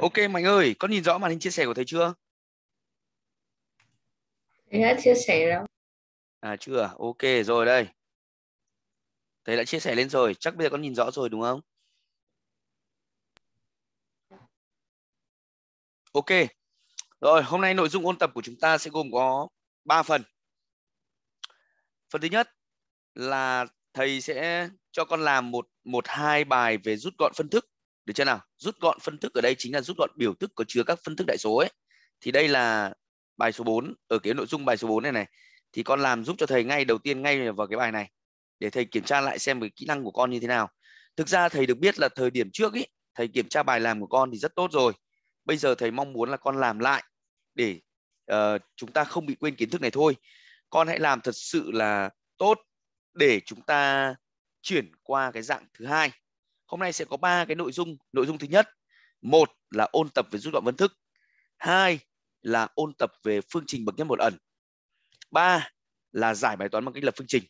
Ok Mạnh ơi, con nhìn rõ màn hình chia sẻ của thầy chưa? Thầy đã chia sẻ rồi. À chưa, à? ok rồi đây. Thầy đã chia sẻ lên rồi, chắc bây giờ con nhìn rõ rồi đúng không? Ok. Rồi, hôm nay nội dung ôn tập của chúng ta sẽ gồm có 3 phần. Phần thứ nhất là thầy sẽ cho con làm một một hai bài về rút gọn phân thức được chưa nào rút gọn phân thức ở đây chính là rút gọn biểu thức có chứa các phân thức đại số ấy thì đây là bài số 4 ở cái nội dung bài số 4 này này thì con làm giúp cho thầy ngay đầu tiên ngay vào cái bài này để thầy kiểm tra lại xem cái kỹ năng của con như thế nào thực ra thầy được biết là thời điểm trước ý thầy kiểm tra bài làm của con thì rất tốt rồi bây giờ thầy mong muốn là con làm lại để uh, chúng ta không bị quên kiến thức này thôi con hãy làm thật sự là tốt để chúng ta chuyển qua cái dạng thứ hai Hôm nay sẽ có ba cái nội dung. Nội dung thứ nhất, một là ôn tập về rút gọn vấn thức. Hai là ôn tập về phương trình bậc nhất một ẩn. Ba là giải bài toán bằng cách lập phương trình.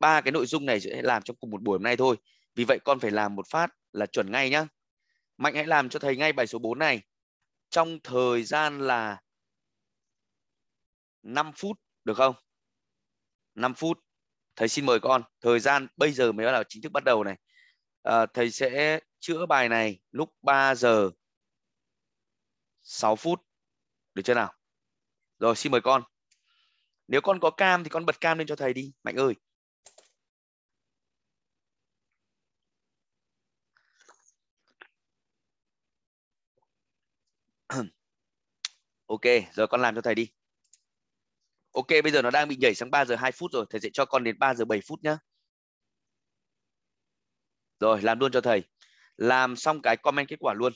Ba cái nội dung này sẽ làm trong cùng một buổi hôm nay thôi. Vì vậy con phải làm một phát là chuẩn ngay nhá. Mạnh hãy làm cho thầy ngay bài số 4 này trong thời gian là 5 phút được không? 5 phút. Thầy xin mời con, thời gian bây giờ mới bắt đầu chính thức bắt đầu này à, thầy sẽ chữa bài này lúc 3 giờ 6 phút. Được chưa nào? Rồi xin mời con. Nếu con có cam thì con bật cam lên cho thầy đi, Mạnh ơi. ok, giờ con làm cho thầy đi. Ok, bây giờ nó đang bị nhảy sang 3 giờ 2 phút rồi, thầy sẽ cho con đến 3 giờ 7 phút nhá. Rồi làm luôn cho thầy. Làm xong cái comment kết quả luôn.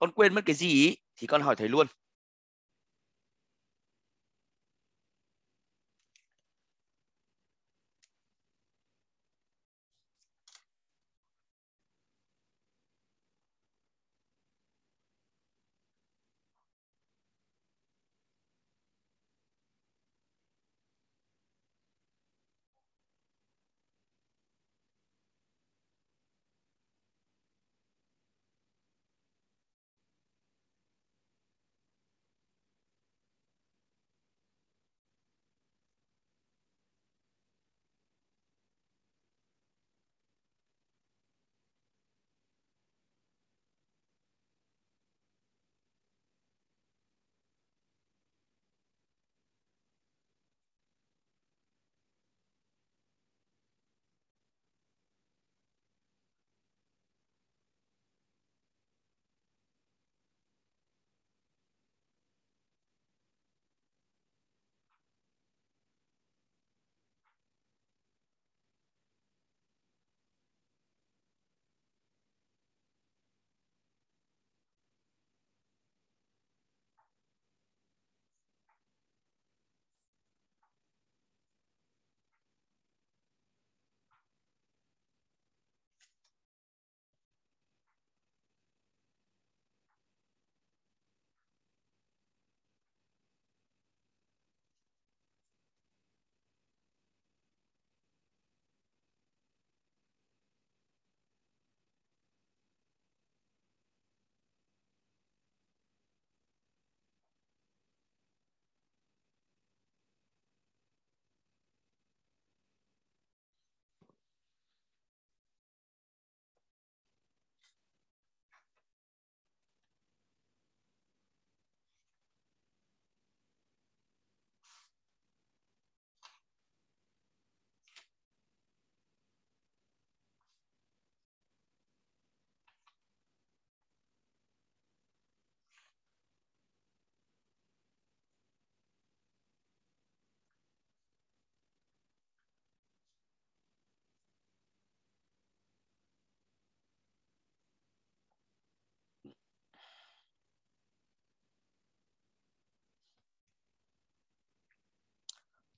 con quên mất cái gì ý, thì con hỏi thầy luôn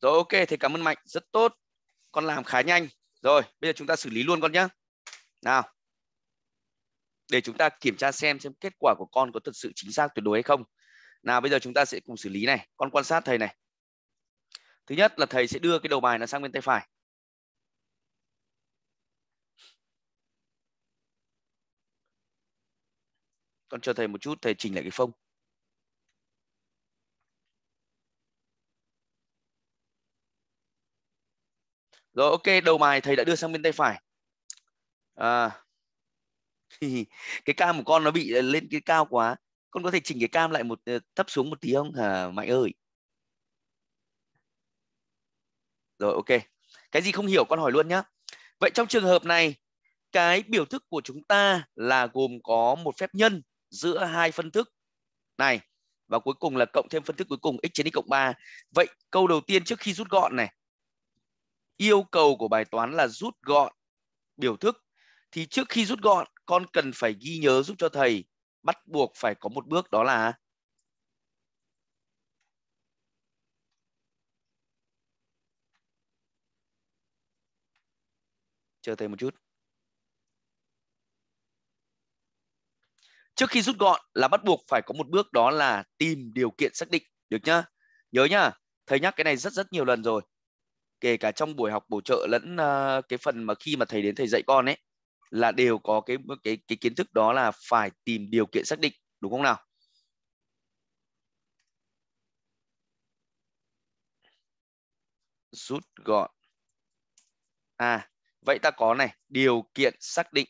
Rồi ok, thầy cảm ơn Mạnh, rất tốt. Con làm khá nhanh. Rồi, bây giờ chúng ta xử lý luôn con nhé. Nào. Để chúng ta kiểm tra xem xem kết quả của con có thật sự chính xác tuyệt đối hay không. Nào bây giờ chúng ta sẽ cùng xử lý này, con quan sát thầy này. Thứ nhất là thầy sẽ đưa cái đầu bài nó sang bên tay phải. Con chờ thầy một chút, thầy chỉnh lại cái phông. rồi ok đầu bài thầy đã đưa sang bên tay phải à, cái cam của con nó bị lên cái cao quá con có thể chỉnh cái cam lại một ờ, thấp xuống một tí không hả à, mạnh ơi rồi ok cái gì không hiểu con hỏi luôn nhá vậy trong trường hợp này cái biểu thức của chúng ta là gồm có một phép nhân giữa hai phân thức này và cuối cùng là cộng thêm phân thức cuối cùng x trên x cộng 3. Vậy câu đầu tiên trước khi rút gọn này yêu cầu của bài toán là rút gọn biểu thức thì trước khi rút gọn con cần phải ghi nhớ giúp cho thầy bắt buộc phải có một bước đó là chờ thầy một chút trước khi rút gọn là bắt buộc phải có một bước đó là tìm điều kiện xác định được nhá nhớ nhá thầy nhắc cái này rất rất nhiều lần rồi kể cả trong buổi học bổ trợ lẫn uh, cái phần mà khi mà thầy đến thầy dạy con ấy là đều có cái cái cái kiến thức đó là phải tìm điều kiện xác định đúng không nào rút gọn à vậy ta có này điều kiện xác định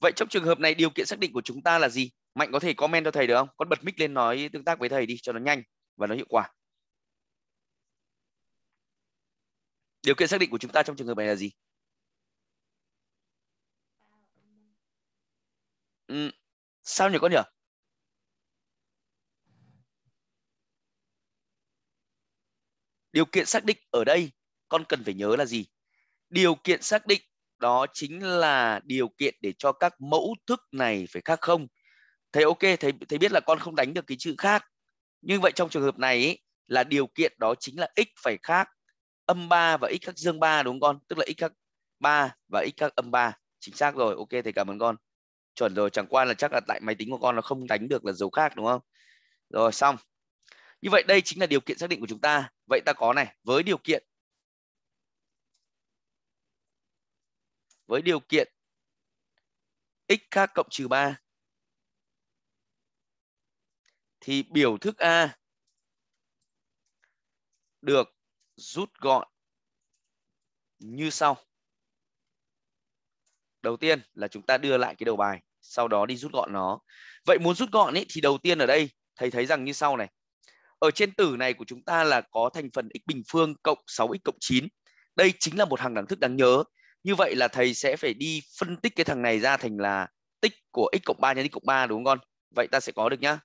Vậy trong trường hợp này điều kiện xác định của chúng ta là gì? mạnh có thể comment cho thầy được không con bật mic lên nói tương tác với thầy đi cho nó nhanh và nó hiệu quả điều kiện xác định của chúng ta trong trường hợp này là gì ừ. sao nhỉ con nhỉ điều kiện xác định ở đây con cần phải nhớ là gì điều kiện xác định đó chính là điều kiện để cho các mẫu thức này phải khác không thầy ok thầy thầy biết là con không đánh được cái chữ khác nhưng vậy trong trường hợp này ý, là điều kiện đó chính là x phải khác âm 3 và x khác dương 3 đúng không con tức là x khác 3 và x khác âm 3 chính xác rồi ok thầy cảm ơn con chuẩn rồi chẳng qua là chắc là tại máy tính của con nó không đánh được là dấu khác đúng không rồi xong như vậy đây chính là điều kiện xác định của chúng ta vậy ta có này với điều kiện với điều kiện x khác cộng trừ 3 thì biểu thức A được rút gọn như sau. Đầu tiên là chúng ta đưa lại cái đầu bài, sau đó đi rút gọn nó. Vậy muốn rút gọn ấy thì đầu tiên ở đây thầy thấy rằng như sau này. Ở trên tử này của chúng ta là có thành phần x bình phương cộng 6x cộng 9. Đây chính là một hàng đẳng thức đáng nhớ. Như vậy là thầy sẽ phải đi phân tích cái thằng này ra thành là tích của x cộng 3 nhân x cộng 3 đúng không con? Vậy ta sẽ có được nhá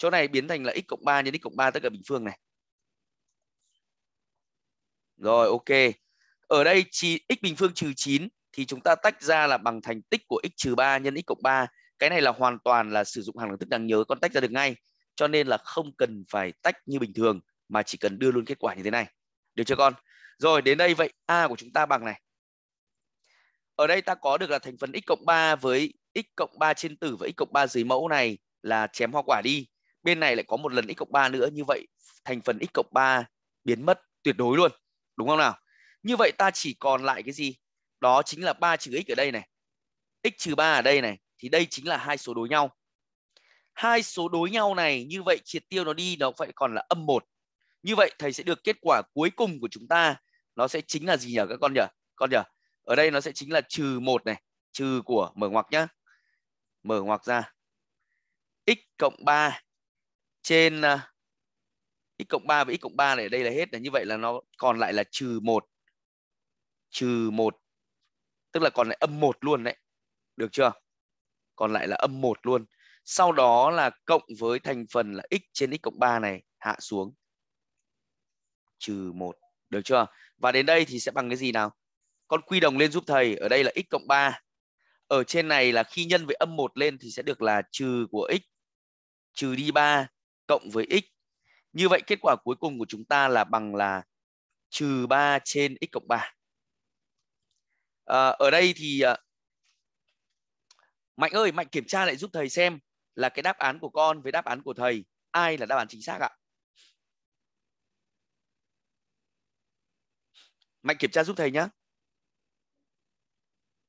chỗ này biến thành là x cộng 3 nhân x cộng 3 tất cả bình phương này rồi ok ở đây chỉ x bình phương trừ 9 thì chúng ta tách ra là bằng thành tích của x trừ 3 nhân x cộng 3 cái này là hoàn toàn là sử dụng hàng đẳng thức đáng nhớ con tách ra được ngay cho nên là không cần phải tách như bình thường mà chỉ cần đưa luôn kết quả như thế này được chưa con rồi đến đây vậy a của chúng ta bằng này ở đây ta có được là thành phần x cộng 3 với x cộng 3 trên tử và x cộng 3 dưới mẫu này là chém hoa quả đi bên này lại có một lần x cộng 3 nữa như vậy thành phần x cộng 3 biến mất tuyệt đối luôn đúng không nào như vậy ta chỉ còn lại cái gì đó chính là 3 trừ x ở đây này x trừ 3 ở đây này thì đây chính là hai số đối nhau hai số đối nhau này như vậy triệt tiêu nó đi nó phải còn là âm một như vậy thầy sẽ được kết quả cuối cùng của chúng ta nó sẽ chính là gì nhỉ các con nhỉ con nhỉ ở đây nó sẽ chính là trừ một này trừ của mở ngoặc nhá mở ngoặc ra x cộng 3 trên à, x cộng 3 với x cộng 3 này ở đây là hết là như vậy là nó còn lại là trừ 1 trừ 1 tức là còn lại âm 1 luôn đấy được chưa còn lại là âm 1 luôn sau đó là cộng với thành phần là x trên x cộng 3 này hạ xuống trừ 1 được chưa và đến đây thì sẽ bằng cái gì nào con quy đồng lên giúp thầy ở đây là x cộng 3 ở trên này là khi nhân với âm 1 lên thì sẽ được là trừ của x trừ đi 3 cộng với x. Như vậy kết quả cuối cùng của chúng ta là bằng là trừ 3 trên x cộng 3. À, ờ, ở đây thì ờ, Mạnh ơi, Mạnh kiểm tra lại giúp thầy xem là cái đáp án của con với đáp án của thầy ai là đáp án chính xác ạ? Mạnh kiểm tra giúp thầy nhé.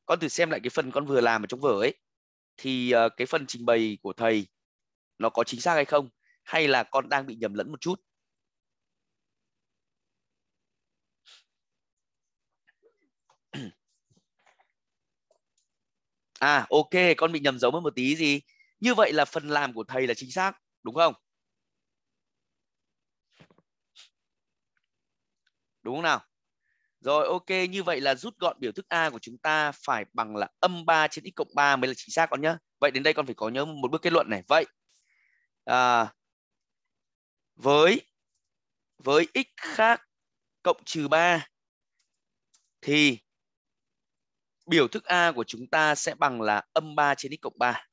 Con thử xem lại cái phần con vừa làm ở trong vở ấy thì ờ, cái phần trình bày của thầy nó có chính xác hay không hay là con đang bị nhầm lẫn một chút à ok con bị nhầm dấu mất một tí gì như vậy là phần làm của thầy là chính xác đúng không đúng không nào rồi ok như vậy là rút gọn biểu thức A của chúng ta phải bằng là âm 3 trên x cộng 3 mới là chính xác con nhé. Vậy đến đây con phải có nhớ một bước kết luận này. Vậy à, với với x khác cộng trừ 3 thì biểu thức A của chúng ta sẽ bằng là âm 3 trên x cộng 3.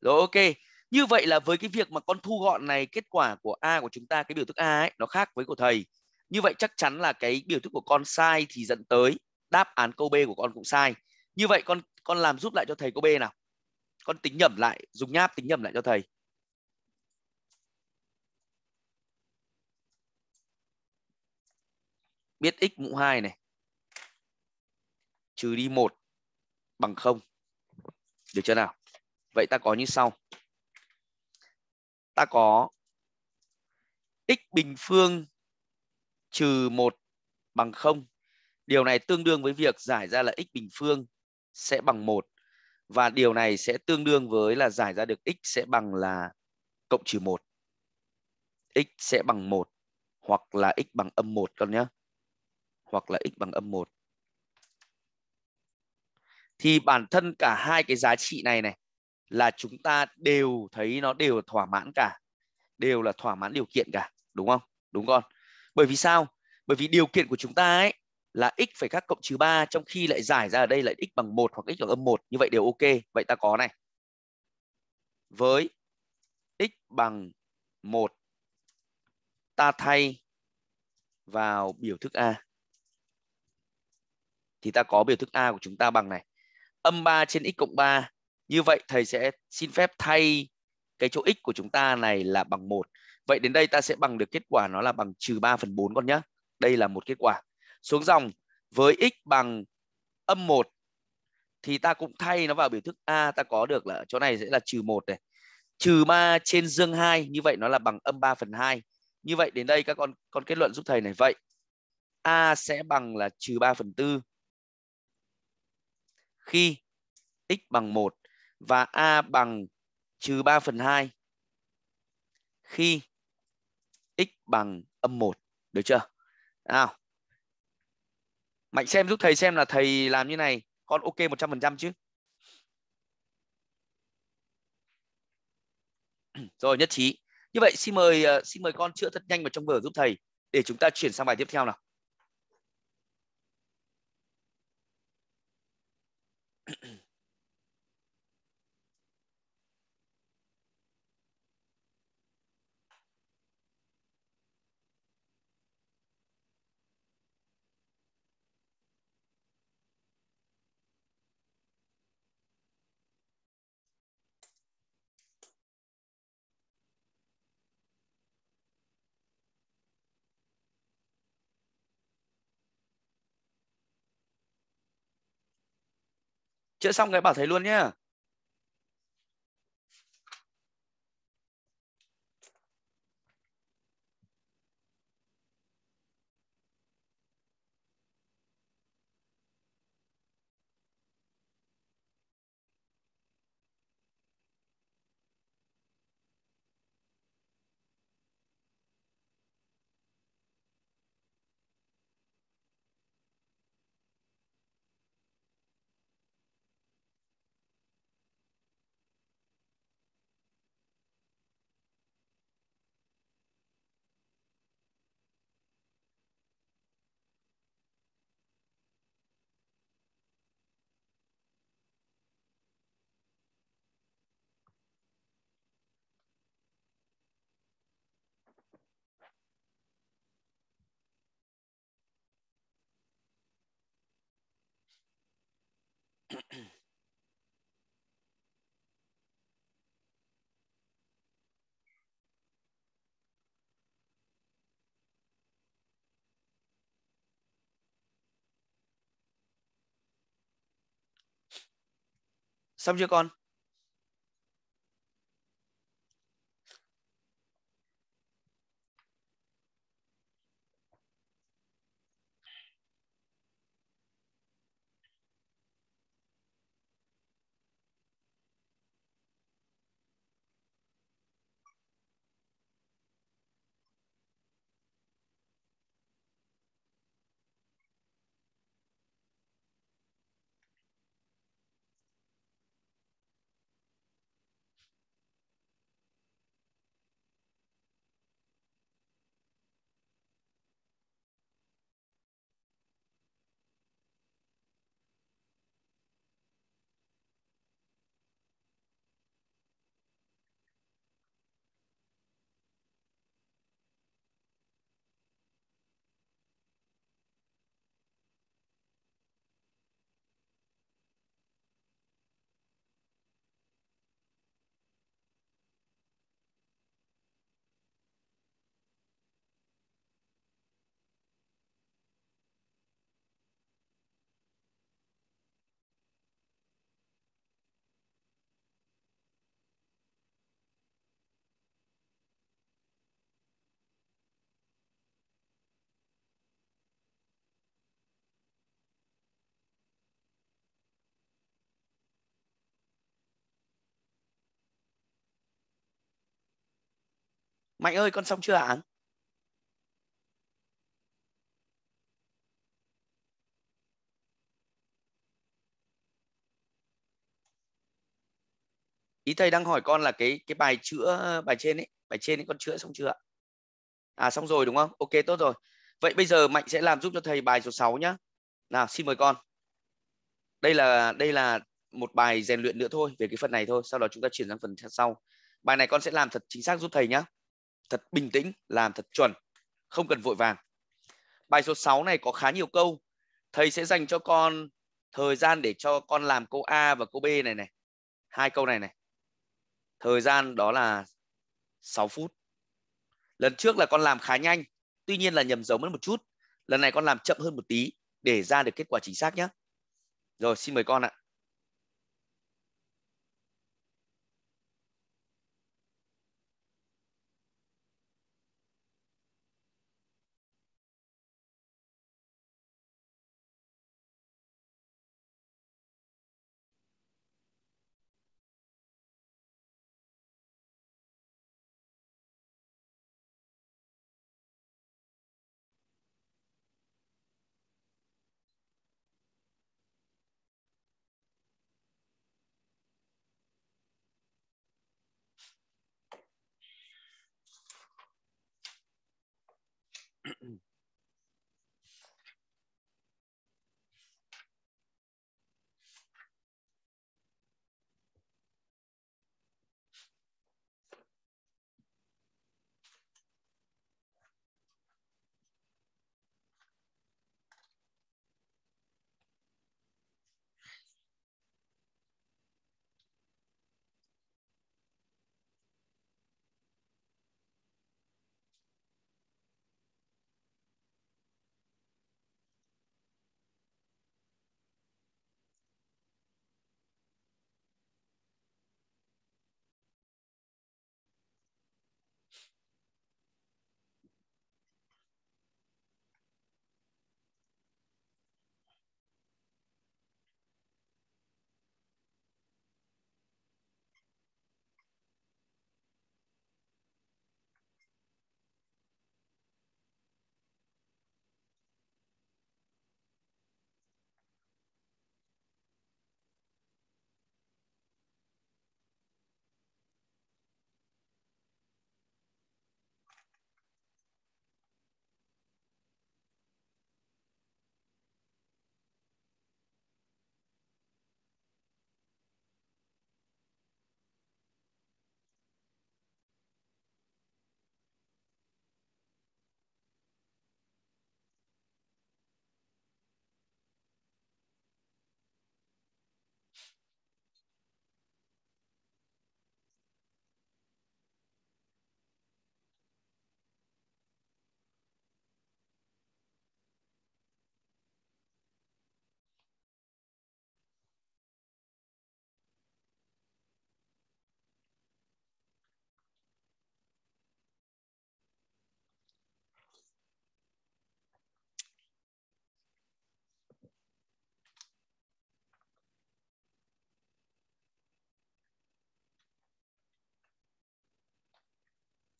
Rồi ok. Như vậy là với cái việc mà con thu gọn này kết quả của A của chúng ta cái biểu thức A ấy nó khác với của thầy. Như vậy chắc chắn là cái biểu thức của con sai thì dẫn tới đáp án câu B của con cũng sai. Như vậy con con làm giúp lại cho thầy câu B nào. Con tính nhẩm lại, dùng nháp tính nhẩm lại cho thầy. biết x mũ 2 này trừ đi 1 bằng 0. Được chưa nào? Vậy ta có như sau. Ta có x bình phương trừ 1 bằng 0. Điều này tương đương với việc giải ra là x bình phương sẽ bằng 1 và điều này sẽ tương đương với là giải ra được x sẽ bằng là cộng trừ 1. x sẽ bằng 1 hoặc là x bằng âm 1 con nhé hoặc là x bằng âm 1. Thì bản thân cả hai cái giá trị này này là chúng ta đều thấy nó đều thỏa mãn cả. Đều là thỏa mãn điều kiện cả. Đúng không? Đúng con. Bởi vì sao? Bởi vì điều kiện của chúng ta ấy là x phải khác cộng trừ 3 trong khi lại giải ra ở đây là x bằng 1 hoặc x bằng âm 1. Như vậy đều ok. Vậy ta có này. Với x bằng 1 ta thay vào biểu thức A thì ta có biểu thức A của chúng ta bằng này. Âm 3 trên x cộng 3. Như vậy thầy sẽ xin phép thay cái chỗ x của chúng ta này là bằng 1. Vậy đến đây ta sẽ bằng được kết quả nó là bằng trừ 3 phần 4 con nhé. Đây là một kết quả. Xuống dòng với x bằng âm 1 thì ta cũng thay nó vào biểu thức A ta có được là chỗ này sẽ là trừ 1 này. Trừ 3 trên dương 2 như vậy nó là bằng âm 3 phần 2. Như vậy đến đây các con con kết luận giúp thầy này vậy. A sẽ bằng là trừ 3 phần 4 khi x bằng 1 và a bằng trừ 3 phần 2 khi x bằng âm 1. Được chưa? Nào. Mạnh xem giúp thầy xem là thầy làm như này con ok 100% chứ. Rồi nhất trí. Như vậy xin mời ờ, xin mời con chữa thật nhanh vào trong vở giúp thầy để chúng ta chuyển sang bài tiếp theo nào. chữa xong cái bảo thầy luôn nhá xong chưa con mạnh ơi con xong chưa hả ý thầy đang hỏi con là cái cái bài chữa bài trên ấy bài trên ấy con chữa xong chưa à xong rồi đúng không ok tốt rồi vậy bây giờ mạnh sẽ làm giúp cho thầy bài số 6 nhá nào xin mời con đây là đây là một bài rèn luyện nữa thôi về cái phần này thôi sau đó chúng ta chuyển sang phần sau bài này con sẽ làm thật chính xác giúp thầy nhá thật bình tĩnh, làm thật chuẩn, không cần vội vàng. Bài số 6 này có khá nhiều câu. Thầy sẽ dành cho con thời gian để cho con làm câu A và câu B này này. Hai câu này này. Thời gian đó là 6 phút. Lần trước là con làm khá nhanh, tuy nhiên là nhầm dấu mất một chút. Lần này con làm chậm hơn một tí để ra được kết quả chính xác nhé. Rồi xin mời con ạ.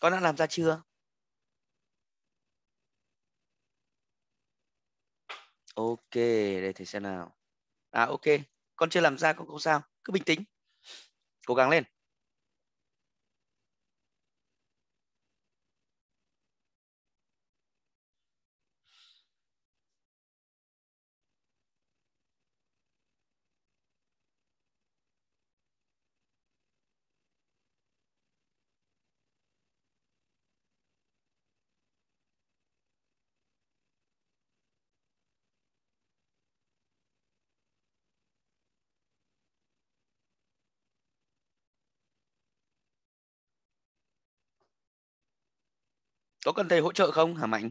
con đã làm ra chưa ok đây thầy xem nào à ok con chưa làm ra con không sao cứ bình tĩnh cố gắng lên có cần thầy hỗ trợ không hả mạnh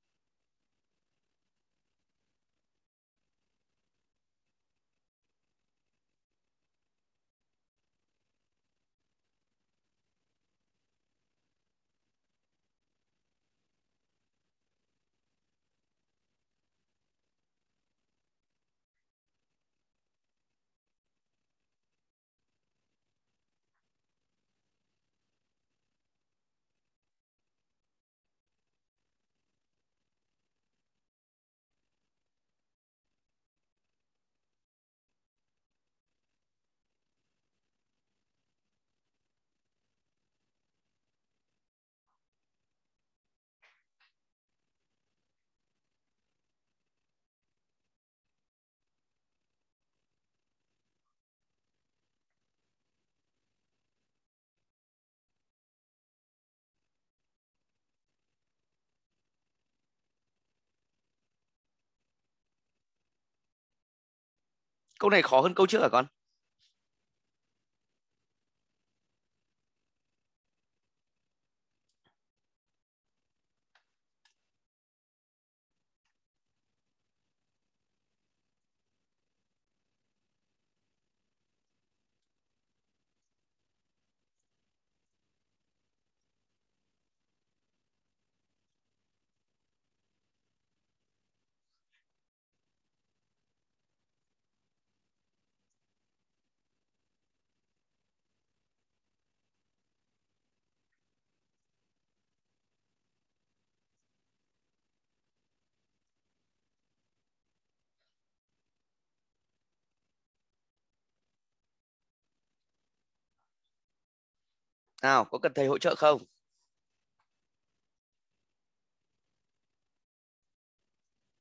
câu này khó hơn câu trước hả con nào có cần thầy hỗ trợ không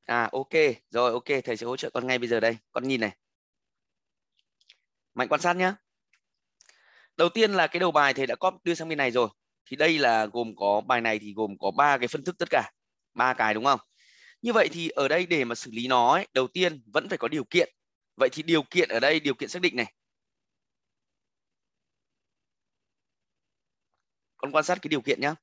à ok rồi ok thầy sẽ hỗ trợ con ngay bây giờ đây con nhìn này mạnh quan sát nhé đầu tiên là cái đầu bài thầy đã copy đưa sang bên này rồi thì đây là gồm có bài này thì gồm có ba cái phân thức tất cả ba cái đúng không như vậy thì ở đây để mà xử lý nó ấy, đầu tiên vẫn phải có điều kiện vậy thì điều kiện ở đây điều kiện xác định này con quan sát cái điều kiện nhé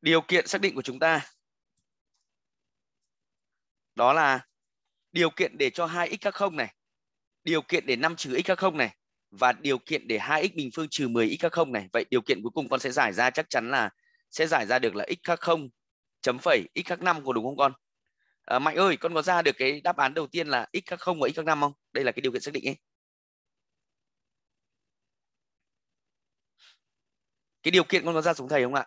điều kiện xác định của chúng ta đó là điều kiện để cho 2x các 0 này, điều kiện để 5 trừ x các 0 này và điều kiện để 2x bình phương trừ 10x các 0 này. Vậy điều kiện cuối cùng con sẽ giải ra chắc chắn là sẽ giải ra được là x khác 0 chấm phẩy x khác 5 có đúng không con? À, Mạnh ơi, con có ra được cái đáp án đầu tiên là x khác 0 và x khác 5 không? Đây là cái điều kiện xác định ấy. Cái điều kiện con có ra xuống thầy không ạ?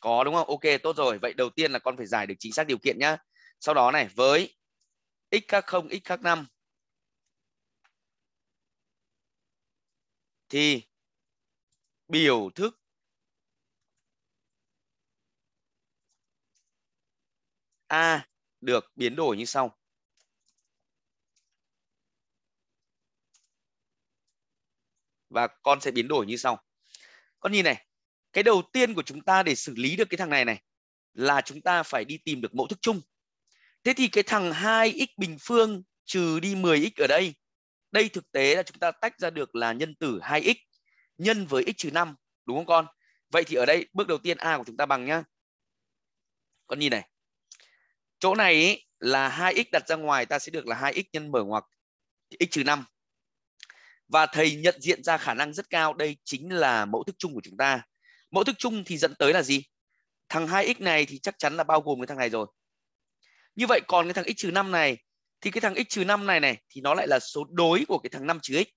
Có đúng không? Ok, tốt rồi. Vậy đầu tiên là con phải giải được chính xác điều kiện nhá. Sau đó này, với x khác 0, x khác 5 thì biểu thức A được biến đổi như sau. Và con sẽ biến đổi như sau. Con nhìn này, cái đầu tiên của chúng ta để xử lý được cái thằng này này là chúng ta phải đi tìm được mẫu thức chung. Thế thì cái thằng 2x bình phương trừ đi 10x ở đây, đây thực tế là chúng ta tách ra được là nhân tử 2x nhân với x trừ 5 đúng không con? Vậy thì ở đây bước đầu tiên a của chúng ta bằng nhá. Con nhìn này. Chỗ này ý, là 2x đặt ra ngoài ta sẽ được là 2x nhân mở ngoặc x trừ 5. Và thầy nhận diện ra khả năng rất cao đây chính là mẫu thức chung của chúng ta. Mẫu thức chung thì dẫn tới là gì? Thằng 2x này thì chắc chắn là bao gồm cái thằng này rồi. Như vậy còn cái thằng x trừ 5 này thì cái thằng x trừ 5 này này thì nó lại là số đối của cái thằng 5 trừ x.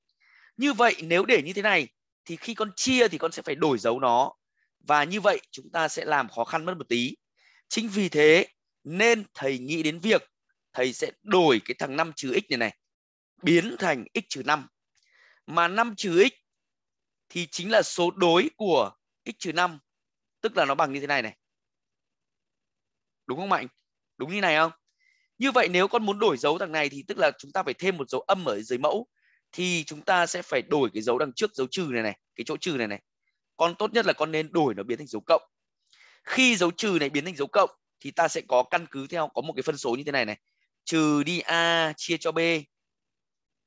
Như vậy nếu để như thế này thì khi con chia thì con sẽ phải đổi dấu nó và như vậy chúng ta sẽ làm khó khăn mất một tí chính vì thế nên thầy nghĩ đến việc thầy sẽ đổi cái thằng 5 trừ x này này biến thành x trừ 5 mà 5 trừ x thì chính là số đối của x trừ 5 tức là nó bằng như thế này này đúng không Mạnh đúng như này không như vậy nếu con muốn đổi dấu thằng này thì tức là chúng ta phải thêm một dấu âm ở dưới mẫu thì chúng ta sẽ phải đổi cái dấu đằng trước dấu trừ này này cái chỗ trừ này này con tốt nhất là con nên đổi nó biến thành dấu cộng khi dấu trừ này biến thành dấu cộng thì ta sẽ có căn cứ theo có một cái phân số như thế này này trừ đi a chia cho b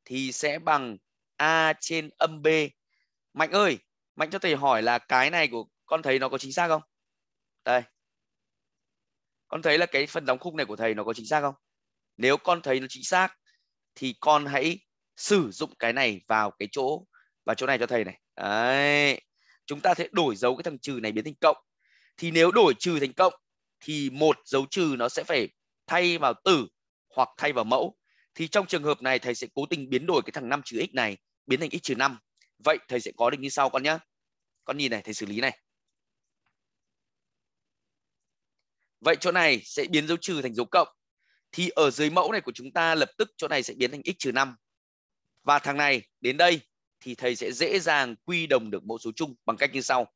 thì sẽ bằng a trên âm b mạnh ơi mạnh cho thầy hỏi là cái này của con thấy nó có chính xác không đây con thấy là cái phần đóng khung này của thầy nó có chính xác không nếu con thấy nó chính xác thì con hãy sử dụng cái này vào cái chỗ và chỗ này cho thầy này đấy chúng ta sẽ đổi dấu cái thằng trừ này biến thành cộng thì nếu đổi trừ thành cộng thì một dấu trừ nó sẽ phải thay vào tử hoặc thay vào mẫu thì trong trường hợp này thầy sẽ cố tình biến đổi cái thằng 5 trừ x này biến thành x trừ 5 vậy thầy sẽ có được như sau con nhé. con nhìn này thầy xử lý này vậy chỗ này sẽ biến dấu trừ thành dấu cộng thì ở dưới mẫu này của chúng ta lập tức chỗ này sẽ biến thành x trừ 5 và thằng này đến đây thì thầy sẽ dễ dàng quy đồng được mẫu số chung bằng cách như sau.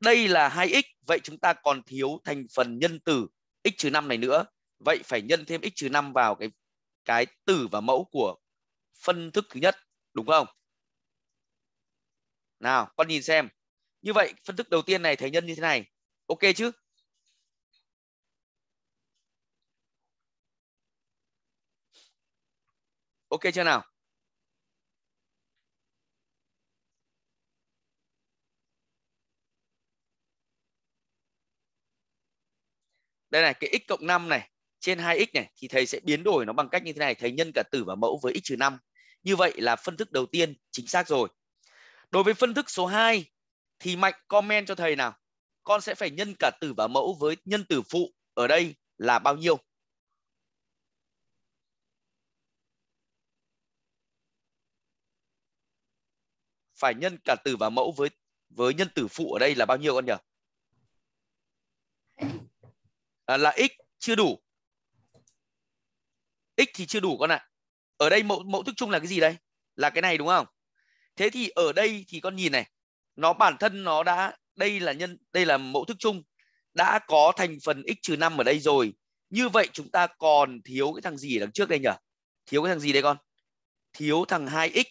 Đây là 2x, vậy chúng ta còn thiếu thành phần nhân tử x trừ 5 này nữa. Vậy phải nhân thêm x trừ 5 vào cái cái tử và mẫu của phân thức thứ nhất, đúng không? Nào, con nhìn xem. Như vậy phân thức đầu tiên này thầy nhân như thế này. Ok chứ? Ok chưa nào? đây này cái x cộng 5 này trên 2x này thì thầy sẽ biến đổi nó bằng cách như thế này thầy nhân cả tử và mẫu với x trừ 5 như vậy là phân thức đầu tiên chính xác rồi đối với phân thức số 2 thì mạnh comment cho thầy nào con sẽ phải nhân cả tử và mẫu với nhân tử phụ ở đây là bao nhiêu phải nhân cả tử và mẫu với với nhân tử phụ ở đây là bao nhiêu con nhỉ Ờ, là x chưa đủ x thì chưa đủ con ạ ở đây mẫu mẫu thức chung là cái gì đây là cái này đúng không thế thì ở đây thì con nhìn này nó bản thân nó đã đây là nhân đây là mẫu thức chung đã có thành phần x trừ 5 ở đây rồi như vậy chúng ta còn thiếu cái thằng gì ở đằng trước đây nhỉ thiếu cái thằng gì đây con thiếu thằng 2x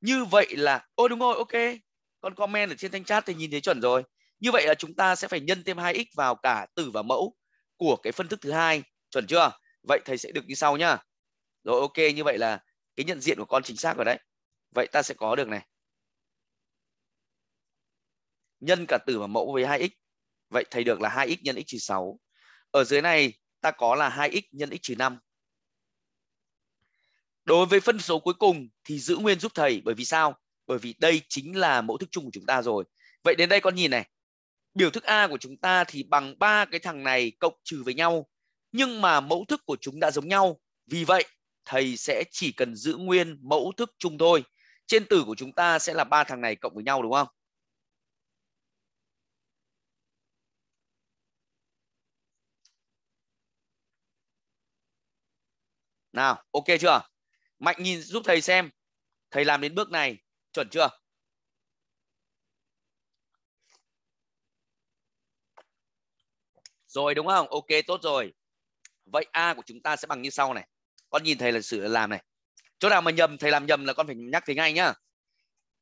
như vậy là ô đúng rồi ok con comment ở trên thanh chat thì nhìn thấy chuẩn rồi như vậy là chúng ta sẽ phải nhân thêm 2x vào cả tử và mẫu của cái phân thức thứ hai chuẩn chưa vậy thầy sẽ được như sau nhá rồi ok như vậy là cái nhận diện của con chính xác rồi đấy vậy ta sẽ có được này nhân cả tử và mẫu với 2x vậy thầy được là 2x nhân x trừ 6 ở dưới này ta có là 2x nhân x trừ 5 đối với phân số cuối cùng thì giữ nguyên giúp thầy bởi vì sao bởi vì đây chính là mẫu thức chung của chúng ta rồi vậy đến đây con nhìn này biểu thức A của chúng ta thì bằng ba cái thằng này cộng trừ với nhau. Nhưng mà mẫu thức của chúng đã giống nhau. Vì vậy, thầy sẽ chỉ cần giữ nguyên mẫu thức chung thôi. Trên tử của chúng ta sẽ là ba thằng này cộng với nhau đúng không? Nào, ok chưa? Mạnh nhìn giúp thầy xem. Thầy làm đến bước này, chuẩn chưa? rồi đúng không ok tốt rồi vậy a của chúng ta sẽ bằng như sau này con nhìn thầy là sửa làm này chỗ nào mà nhầm thầy làm nhầm là con phải nhắc thầy ngay nhá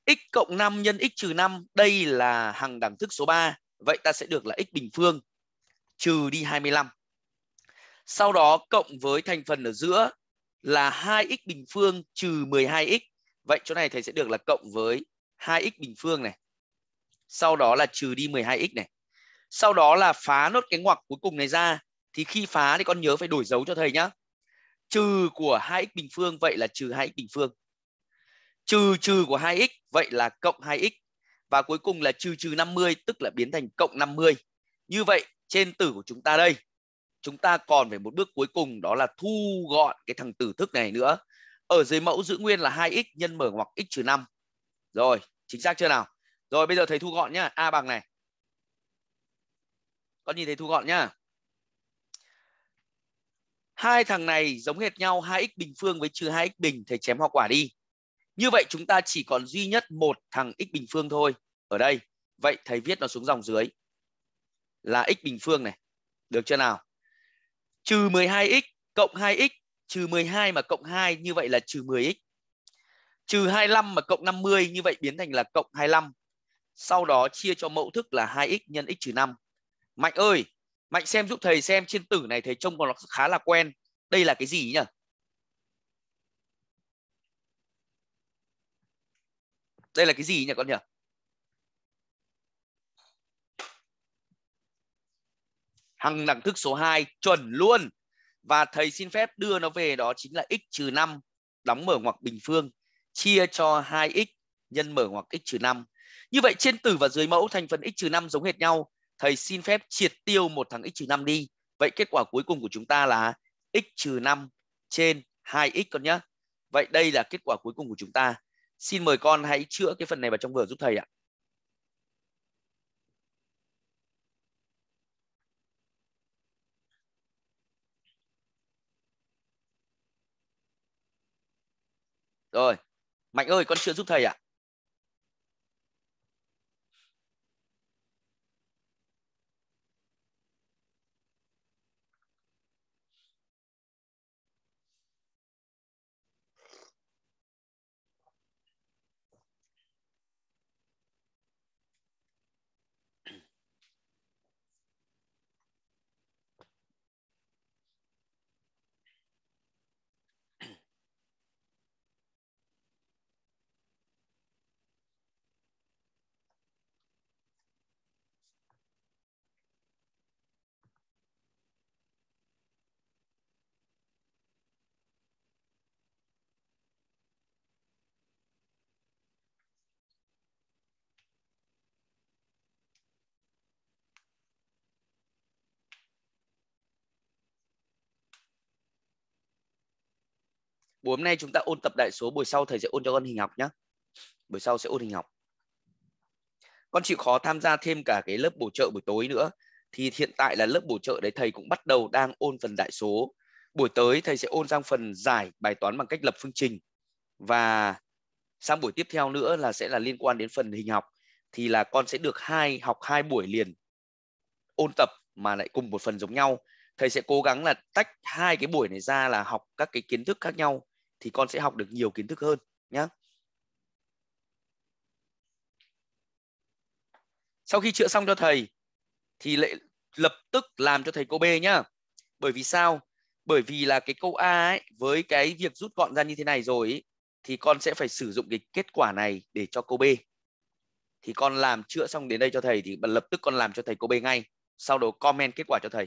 x cộng 5 nhân x trừ 5 đây là hằng đẳng thức số 3 vậy ta sẽ được là x bình phương trừ đi 25 sau đó cộng với thành phần ở giữa là 2x bình phương trừ 12x vậy chỗ này thầy sẽ được là cộng với 2x bình phương này sau đó là trừ đi 12x này sau đó là phá nốt cái ngoặc cuối cùng này ra thì khi phá thì con nhớ phải đổi dấu cho thầy nhá trừ của 2x bình phương vậy là trừ 2x bình phương trừ trừ của 2x vậy là cộng 2x và cuối cùng là trừ trừ 50 tức là biến thành cộng 50 như vậy trên tử của chúng ta đây chúng ta còn phải một bước cuối cùng đó là thu gọn cái thằng tử thức này nữa ở dưới mẫu giữ nguyên là 2x nhân mở ngoặc x trừ 5 rồi chính xác chưa nào rồi bây giờ thầy thu gọn nhá a bằng này con nhìn thấy thu gọn nhá hai thằng này giống hệt nhau 2x bình phương với trừ 2x bình thầy chém hoa quả đi như vậy chúng ta chỉ còn duy nhất một thằng x bình phương thôi ở đây vậy thầy viết nó xuống dòng dưới là x bình phương này được chưa nào trừ 12x cộng 2x trừ 12 mà cộng 2 như vậy là trừ 10x trừ 25 mà cộng 50 như vậy biến thành là cộng 25 sau đó chia cho mẫu thức là 2x nhân x trừ 5 mạnh ơi mạnh xem giúp thầy xem trên tử này thầy trông còn nó khá là quen đây là cái gì nhỉ đây là cái gì nhỉ con nhỉ hằng đẳng thức số 2 chuẩn luôn và thầy xin phép đưa nó về đó chính là x trừ 5 đóng mở ngoặc bình phương chia cho 2x nhân mở ngoặc x trừ 5. Như vậy trên tử và dưới mẫu thành phần x trừ 5 giống hệt nhau thầy xin phép triệt tiêu một thằng x 5 đi. Vậy kết quả cuối cùng của chúng ta là x 5 trên 2x con nhé. Vậy đây là kết quả cuối cùng của chúng ta. Xin mời con hãy chữa cái phần này vào trong vở giúp thầy ạ. Rồi, Mạnh ơi, con chưa giúp thầy ạ. À? buổi hôm nay chúng ta ôn tập đại số buổi sau thầy sẽ ôn cho con hình học nhé buổi sau sẽ ôn hình học con chịu khó tham gia thêm cả cái lớp bổ trợ buổi tối nữa thì hiện tại là lớp bổ trợ đấy thầy cũng bắt đầu đang ôn phần đại số buổi tới thầy sẽ ôn sang phần giải bài toán bằng cách lập phương trình và sang buổi tiếp theo nữa là sẽ là liên quan đến phần hình học thì là con sẽ được hai học hai buổi liền ôn tập mà lại cùng một phần giống nhau thầy sẽ cố gắng là tách hai cái buổi này ra là học các cái kiến thức khác nhau thì con sẽ học được nhiều kiến thức hơn nhé. Sau khi chữa xong cho thầy thì lại lập tức làm cho thầy cô B nhá. Bởi vì sao? Bởi vì là cái câu A ấy với cái việc rút gọn ra như thế này rồi ấy, thì con sẽ phải sử dụng cái kết quả này để cho cô B. Thì con làm chữa xong đến đây cho thầy thì lập tức con làm cho thầy cô B ngay, sau đó comment kết quả cho thầy.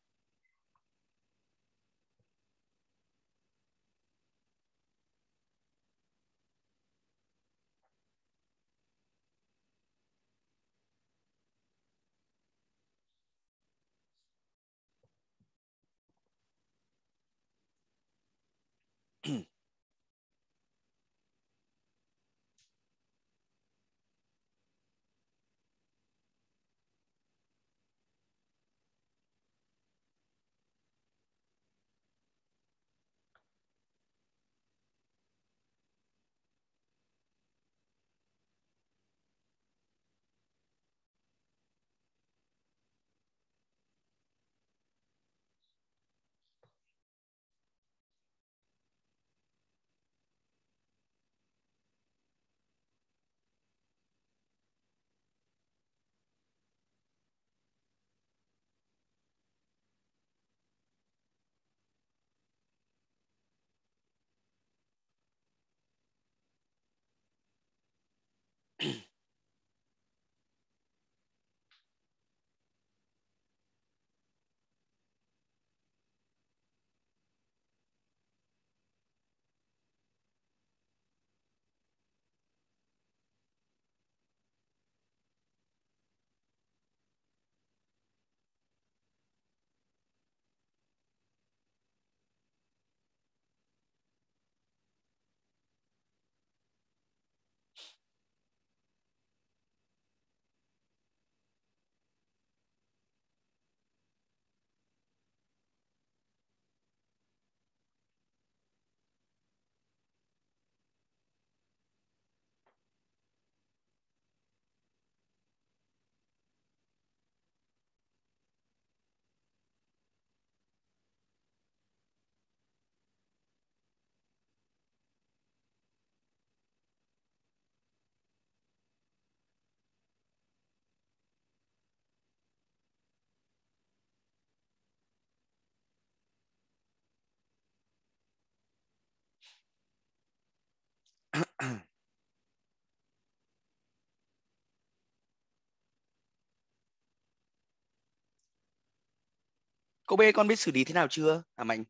Cô B con biết xử lý thế nào chưa? À Mạnh.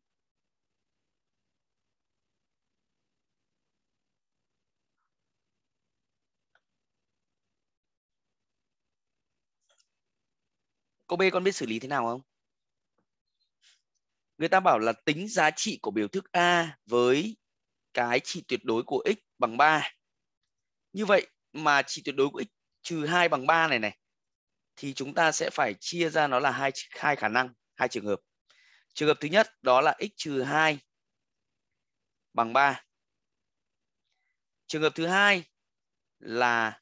Cô B con biết xử lý thế nào không? Người ta bảo là tính giá trị của biểu thức A với cái trị tuyệt đối của x bằng 3. Như vậy mà trị tuyệt đối của x trừ 2 bằng 3 này này thì chúng ta sẽ phải chia ra nó là hai hai khả năng hai trường hợp. Trường hợp thứ nhất đó là x trừ 2 bằng 3. Trường hợp thứ hai là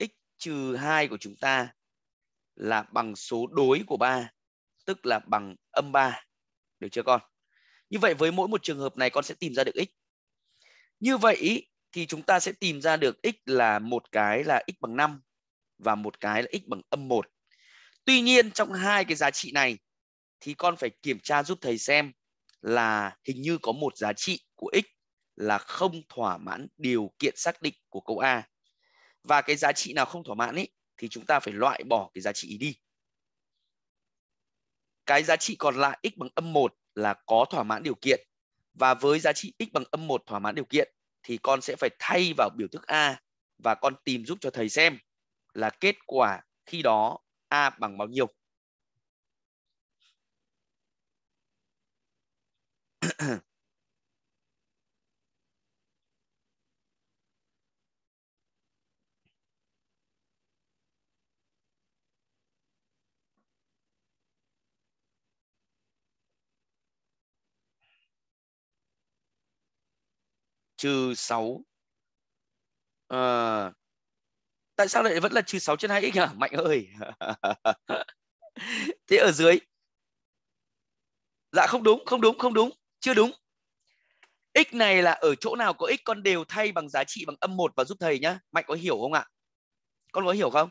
x trừ 2 của chúng ta là bằng số đối của 3, tức là bằng âm 3. Được chưa con? Như vậy với mỗi một trường hợp này con sẽ tìm ra được x. Như vậy thì chúng ta sẽ tìm ra được x là một cái là x bằng 5 và một cái là x bằng âm 1. Tuy nhiên trong hai cái giá trị này thì con phải kiểm tra giúp thầy xem là hình như có một giá trị của x là không thỏa mãn điều kiện xác định của câu A. Và cái giá trị nào không thỏa mãn ấy thì chúng ta phải loại bỏ cái giá trị ý đi. Cái giá trị còn lại x bằng âm 1 là có thỏa mãn điều kiện. Và với giá trị x bằng âm 1 thỏa mãn điều kiện thì con sẽ phải thay vào biểu thức A và con tìm giúp cho thầy xem là kết quả khi đó A bằng bao nhiêu. trừ 6 à, ờ, tại sao lại vẫn là trừ 6 trên 2x hả mạnh ơi thế ở dưới dạ không đúng không đúng không đúng chưa đúng x này là ở chỗ nào có x con đều thay bằng giá trị bằng âm 1 và giúp thầy nhá mạnh có hiểu không ạ con có hiểu không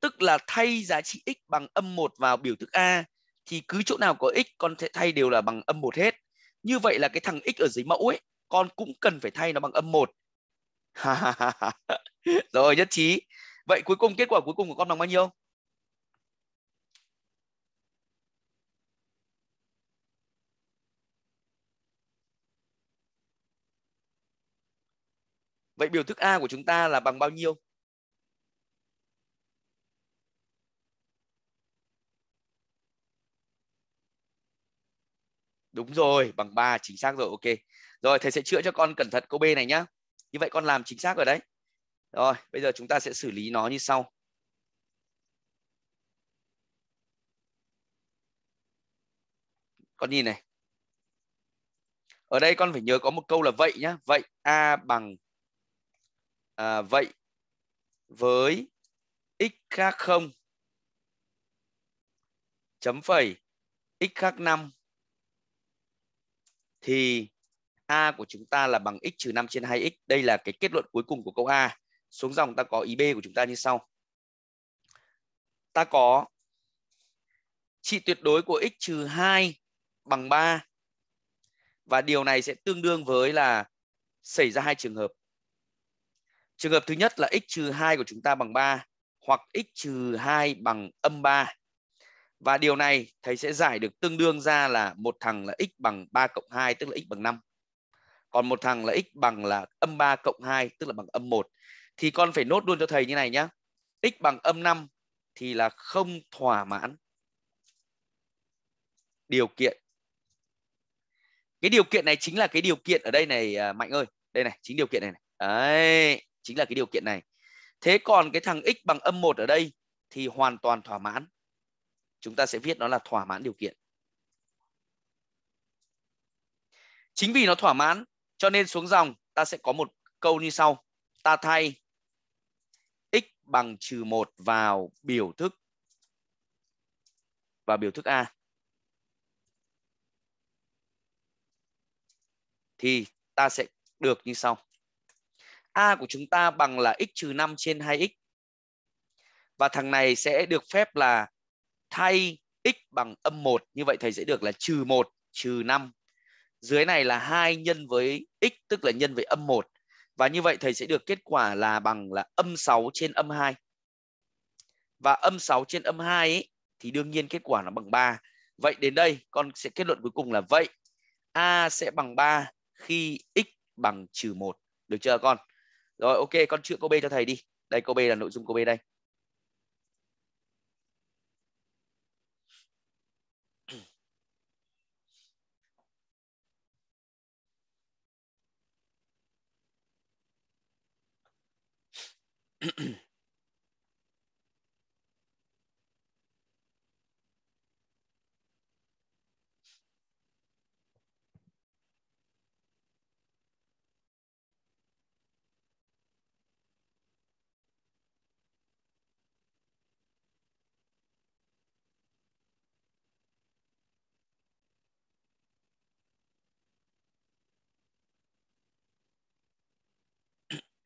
tức là thay giá trị x bằng âm 1 vào biểu thức a thì cứ chỗ nào có x con sẽ thay đều là bằng âm 1 hết như vậy là cái thằng x ở dưới mẫu ấy con cũng cần phải thay nó bằng âm 1 rồi nhất trí vậy cuối cùng kết quả cuối cùng của con bằng bao nhiêu Vậy biểu thức A của chúng ta là bằng bao nhiêu? Đúng rồi, bằng 3 chính xác rồi, ok. Rồi thầy sẽ chữa cho con cẩn thận câu B này nhá. Như vậy con làm chính xác rồi đấy. Rồi, bây giờ chúng ta sẽ xử lý nó như sau. Con nhìn này. Ở đây con phải nhớ có một câu là vậy nhá. Vậy A bằng à, vậy với x khác 0 chấm phẩy x khác 5 thì a của chúng ta là bằng x trừ 5 trên 2x. Đây là cái kết luận cuối cùng của câu A. Xuống dòng ta có ý B của chúng ta như sau. Ta có trị tuyệt đối của x trừ 2 bằng 3 và điều này sẽ tương đương với là xảy ra hai trường hợp Trường hợp thứ nhất là x trừ 2 của chúng ta bằng 3 hoặc x trừ 2 bằng âm 3. Và điều này thầy sẽ giải được tương đương ra là một thằng là x bằng 3 cộng 2 tức là x bằng 5. Còn một thằng là x bằng là âm 3 cộng 2 tức là bằng âm 1. Thì con phải nốt luôn cho thầy như này nhé. x bằng âm 5 thì là không thỏa mãn điều kiện. Cái điều kiện này chính là cái điều kiện ở đây này à, Mạnh ơi. Đây này, chính điều kiện này này. Đấy chính là cái điều kiện này thế còn cái thằng x bằng âm 1 ở đây thì hoàn toàn thỏa mãn chúng ta sẽ viết nó là thỏa mãn điều kiện chính vì nó thỏa mãn cho nên xuống dòng ta sẽ có một câu như sau ta thay x bằng trừ 1 vào biểu thức và biểu thức A thì ta sẽ được như sau A của chúng ta bằng là x trừ 5 trên 2x. Và thằng này sẽ được phép là thay x bằng âm 1. Như vậy thầy sẽ được là trừ 1 trừ 5. Dưới này là 2 nhân với x tức là nhân với âm 1. Và như vậy thầy sẽ được kết quả là bằng là âm 6 trên âm 2. Và âm 6 trên âm 2 ấy, thì đương nhiên kết quả nó bằng 3. Vậy đến đây con sẽ kết luận cuối cùng là vậy. A sẽ bằng 3 khi x bằng trừ 1. Được chưa con? rồi ok con chữa câu b cho thầy đi đây câu b là nội dung câu b đây Mm-hmm.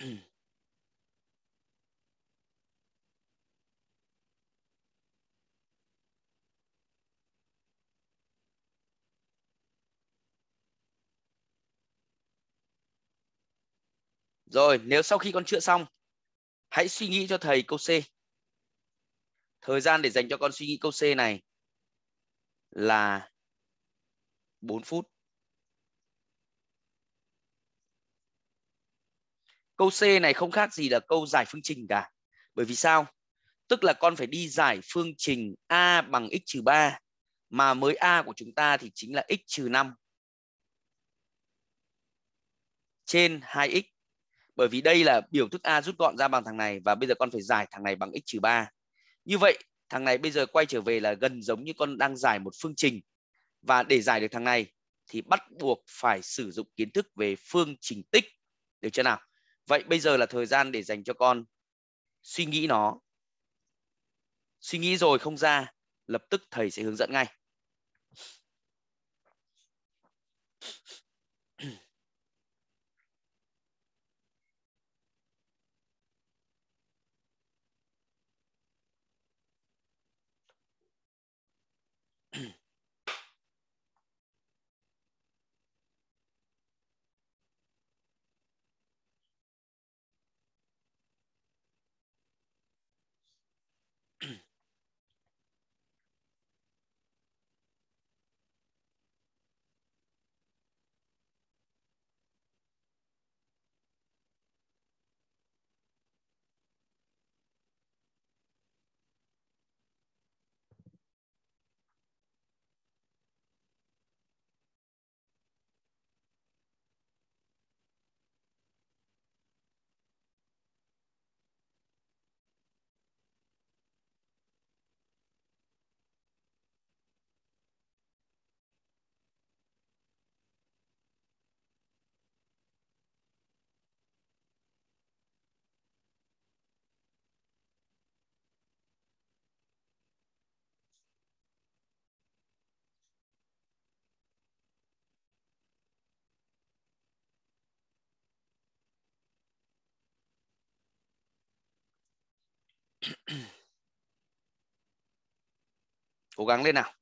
Rồi, nếu sau khi con chữa xong, hãy suy nghĩ cho thầy câu C. Thời gian để dành cho con suy nghĩ câu C này là 4 phút. Câu C này không khác gì là câu giải phương trình cả. Bởi vì sao? Tức là con phải đi giải phương trình A bằng x trừ 3 mà mới A của chúng ta thì chính là x trừ 5 trên 2x. Bởi vì đây là biểu thức A rút gọn ra bằng thằng này và bây giờ con phải giải thằng này bằng x trừ 3. Như vậy thằng này bây giờ quay trở về là gần giống như con đang giải một phương trình. Và để giải được thằng này thì bắt buộc phải sử dụng kiến thức về phương trình tích. Được chưa nào? vậy bây giờ là thời gian để dành cho con suy nghĩ nó suy nghĩ rồi không ra lập tức thầy sẽ hướng dẫn ngay cố gắng lên nào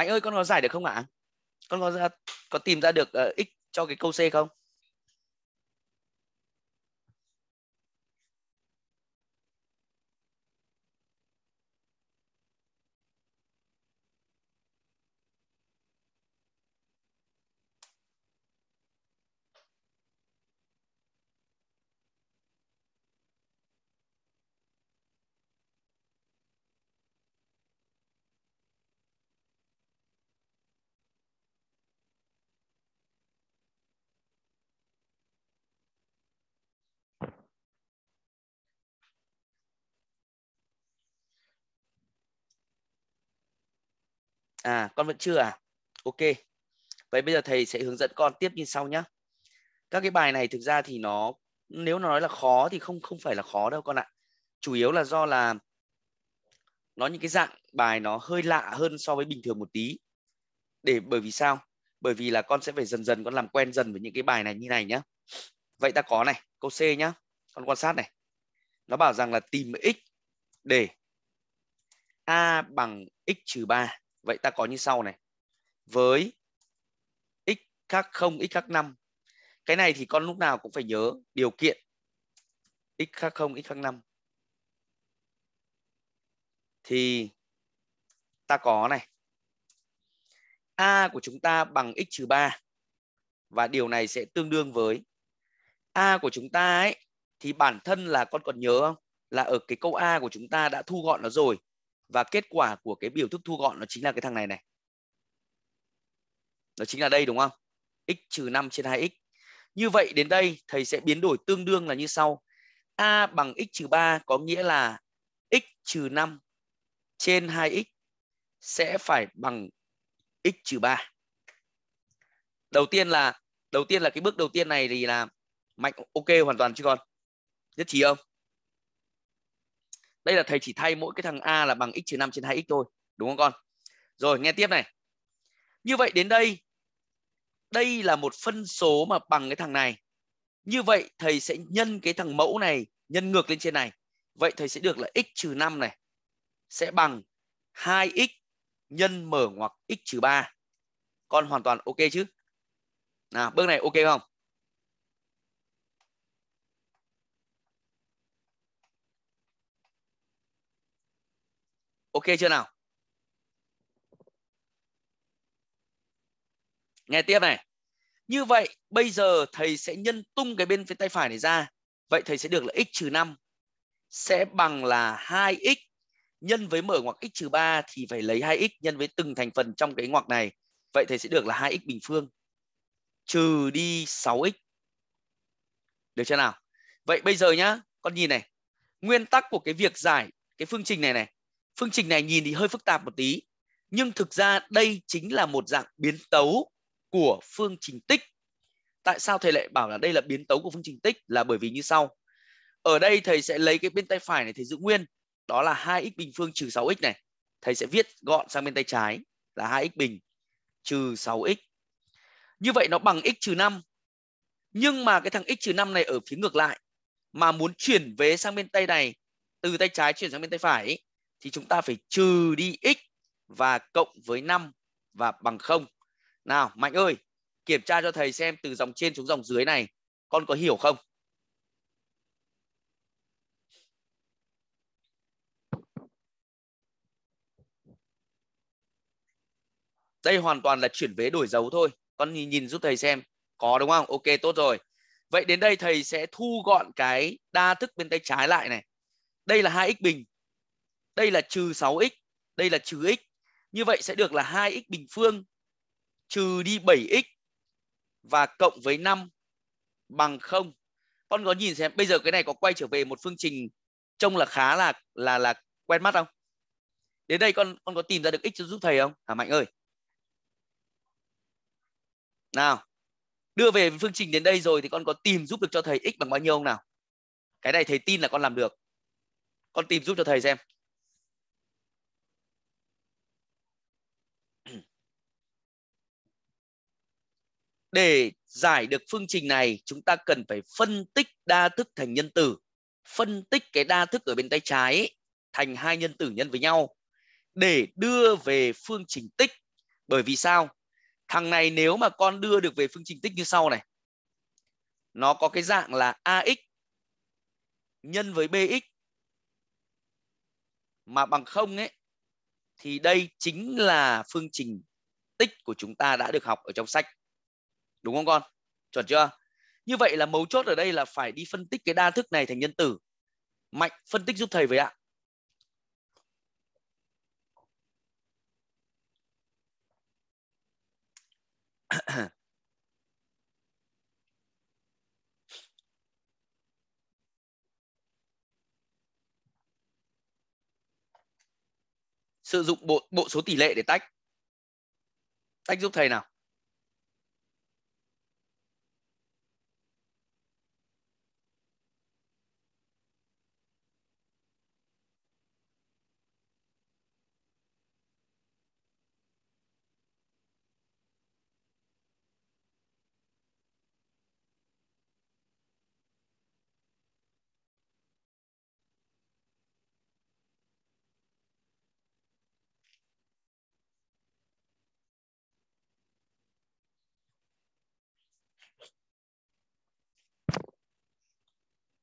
mạnh ơi con có giải được không ạ con có ra có tìm ra được uh, x cho cái câu c không À, con vẫn chưa à? Ok. Vậy bây giờ thầy sẽ hướng dẫn con tiếp như sau nhé. Các cái bài này thực ra thì nó nếu nó nói là khó thì không không phải là khó đâu con ạ. Chủ yếu là do là nó những cái dạng bài nó hơi lạ hơn so với bình thường một tí. Để bởi vì sao? Bởi vì là con sẽ phải dần dần con làm quen dần với những cái bài này như này nhá. Vậy ta có này, câu C nhá. Con quan sát này. Nó bảo rằng là tìm x để a bằng x trừ 3 Vậy ta có như sau này. Với x khác 0, x khác 5. Cái này thì con lúc nào cũng phải nhớ điều kiện x khác 0, x khác 5. Thì ta có này. A của chúng ta bằng x trừ 3. Và điều này sẽ tương đương với A của chúng ta ấy thì bản thân là con còn nhớ không? Là ở cái câu A của chúng ta đã thu gọn nó rồi và kết quả của cái biểu thức thu gọn nó chính là cái thằng này này nó chính là đây đúng không x trừ 5 trên 2x như vậy đến đây thầy sẽ biến đổi tương đương là như sau a bằng x trừ 3 có nghĩa là x trừ 5 trên 2x sẽ phải bằng x trừ 3 đầu tiên là đầu tiên là cái bước đầu tiên này thì là mạnh ok hoàn toàn chứ con nhất trí không đây là thầy chỉ thay mỗi cái thằng a là bằng x trừ 5 trên 2x thôi đúng không con rồi nghe tiếp này như vậy đến đây đây là một phân số mà bằng cái thằng này như vậy thầy sẽ nhân cái thằng mẫu này nhân ngược lên trên này vậy thầy sẽ được là x trừ 5 này sẽ bằng 2x nhân mở ngoặc x trừ 3 con hoàn toàn ok chứ nào bước này ok không ok chưa nào nghe tiếp này như vậy bây giờ thầy sẽ nhân tung cái bên phía tay phải này ra vậy thầy sẽ được là x trừ 5 sẽ bằng là 2x nhân với mở ngoặc x trừ 3 thì phải lấy 2x nhân với từng thành phần trong cái ngoặc này. Vậy thầy sẽ được là 2x bình phương trừ đi 6x. Được chưa nào? Vậy bây giờ nhá, con nhìn này. Nguyên tắc của cái việc giải cái phương trình này này phương trình này nhìn thì hơi phức tạp một tí nhưng thực ra đây chính là một dạng biến tấu của phương trình tích tại sao thầy lại bảo là đây là biến tấu của phương trình tích là bởi vì như sau ở đây thầy sẽ lấy cái bên tay phải này thầy giữ nguyên đó là 2x bình phương trừ 6x này thầy sẽ viết gọn sang bên tay trái là 2x bình trừ 6x như vậy nó bằng x trừ 5 nhưng mà cái thằng x trừ 5 này ở phía ngược lại mà muốn chuyển về sang bên tay này từ tay trái chuyển sang bên tay phải ấy, thì chúng ta phải trừ đi x và cộng với 5 và bằng 0. Nào, Mạnh ơi, kiểm tra cho thầy xem từ dòng trên xuống dòng dưới này con có hiểu không? Đây hoàn toàn là chuyển vế đổi dấu thôi. Con nhìn, nhìn giúp thầy xem. Có đúng không? Ok, tốt rồi. Vậy đến đây thầy sẽ thu gọn cái đa thức bên tay trái lại này. Đây là 2x bình đây là trừ 6x, đây là trừ x. Như vậy sẽ được là 2x bình phương trừ đi 7x và cộng với 5 bằng 0. Con có nhìn xem bây giờ cái này có quay trở về một phương trình trông là khá là là là quen mắt không? Đến đây con con có tìm ra được x cho giúp thầy không? Hà Mạnh ơi. Nào. Đưa về phương trình đến đây rồi thì con có tìm giúp được cho thầy x bằng bao nhiêu không nào? Cái này thầy tin là con làm được. Con tìm giúp cho thầy xem. để giải được phương trình này chúng ta cần phải phân tích đa thức thành nhân tử phân tích cái đa thức ở bên tay trái thành hai nhân tử nhân với nhau để đưa về phương trình tích bởi vì sao thằng này nếu mà con đưa được về phương trình tích như sau này nó có cái dạng là ax nhân với bx mà bằng không ấy thì đây chính là phương trình tích của chúng ta đã được học ở trong sách đúng không con chuẩn chưa như vậy là mấu chốt ở đây là phải đi phân tích cái đa thức này thành nhân tử mạnh phân tích giúp thầy với ạ sử dụng bộ bộ số tỷ lệ để tách tách giúp thầy nào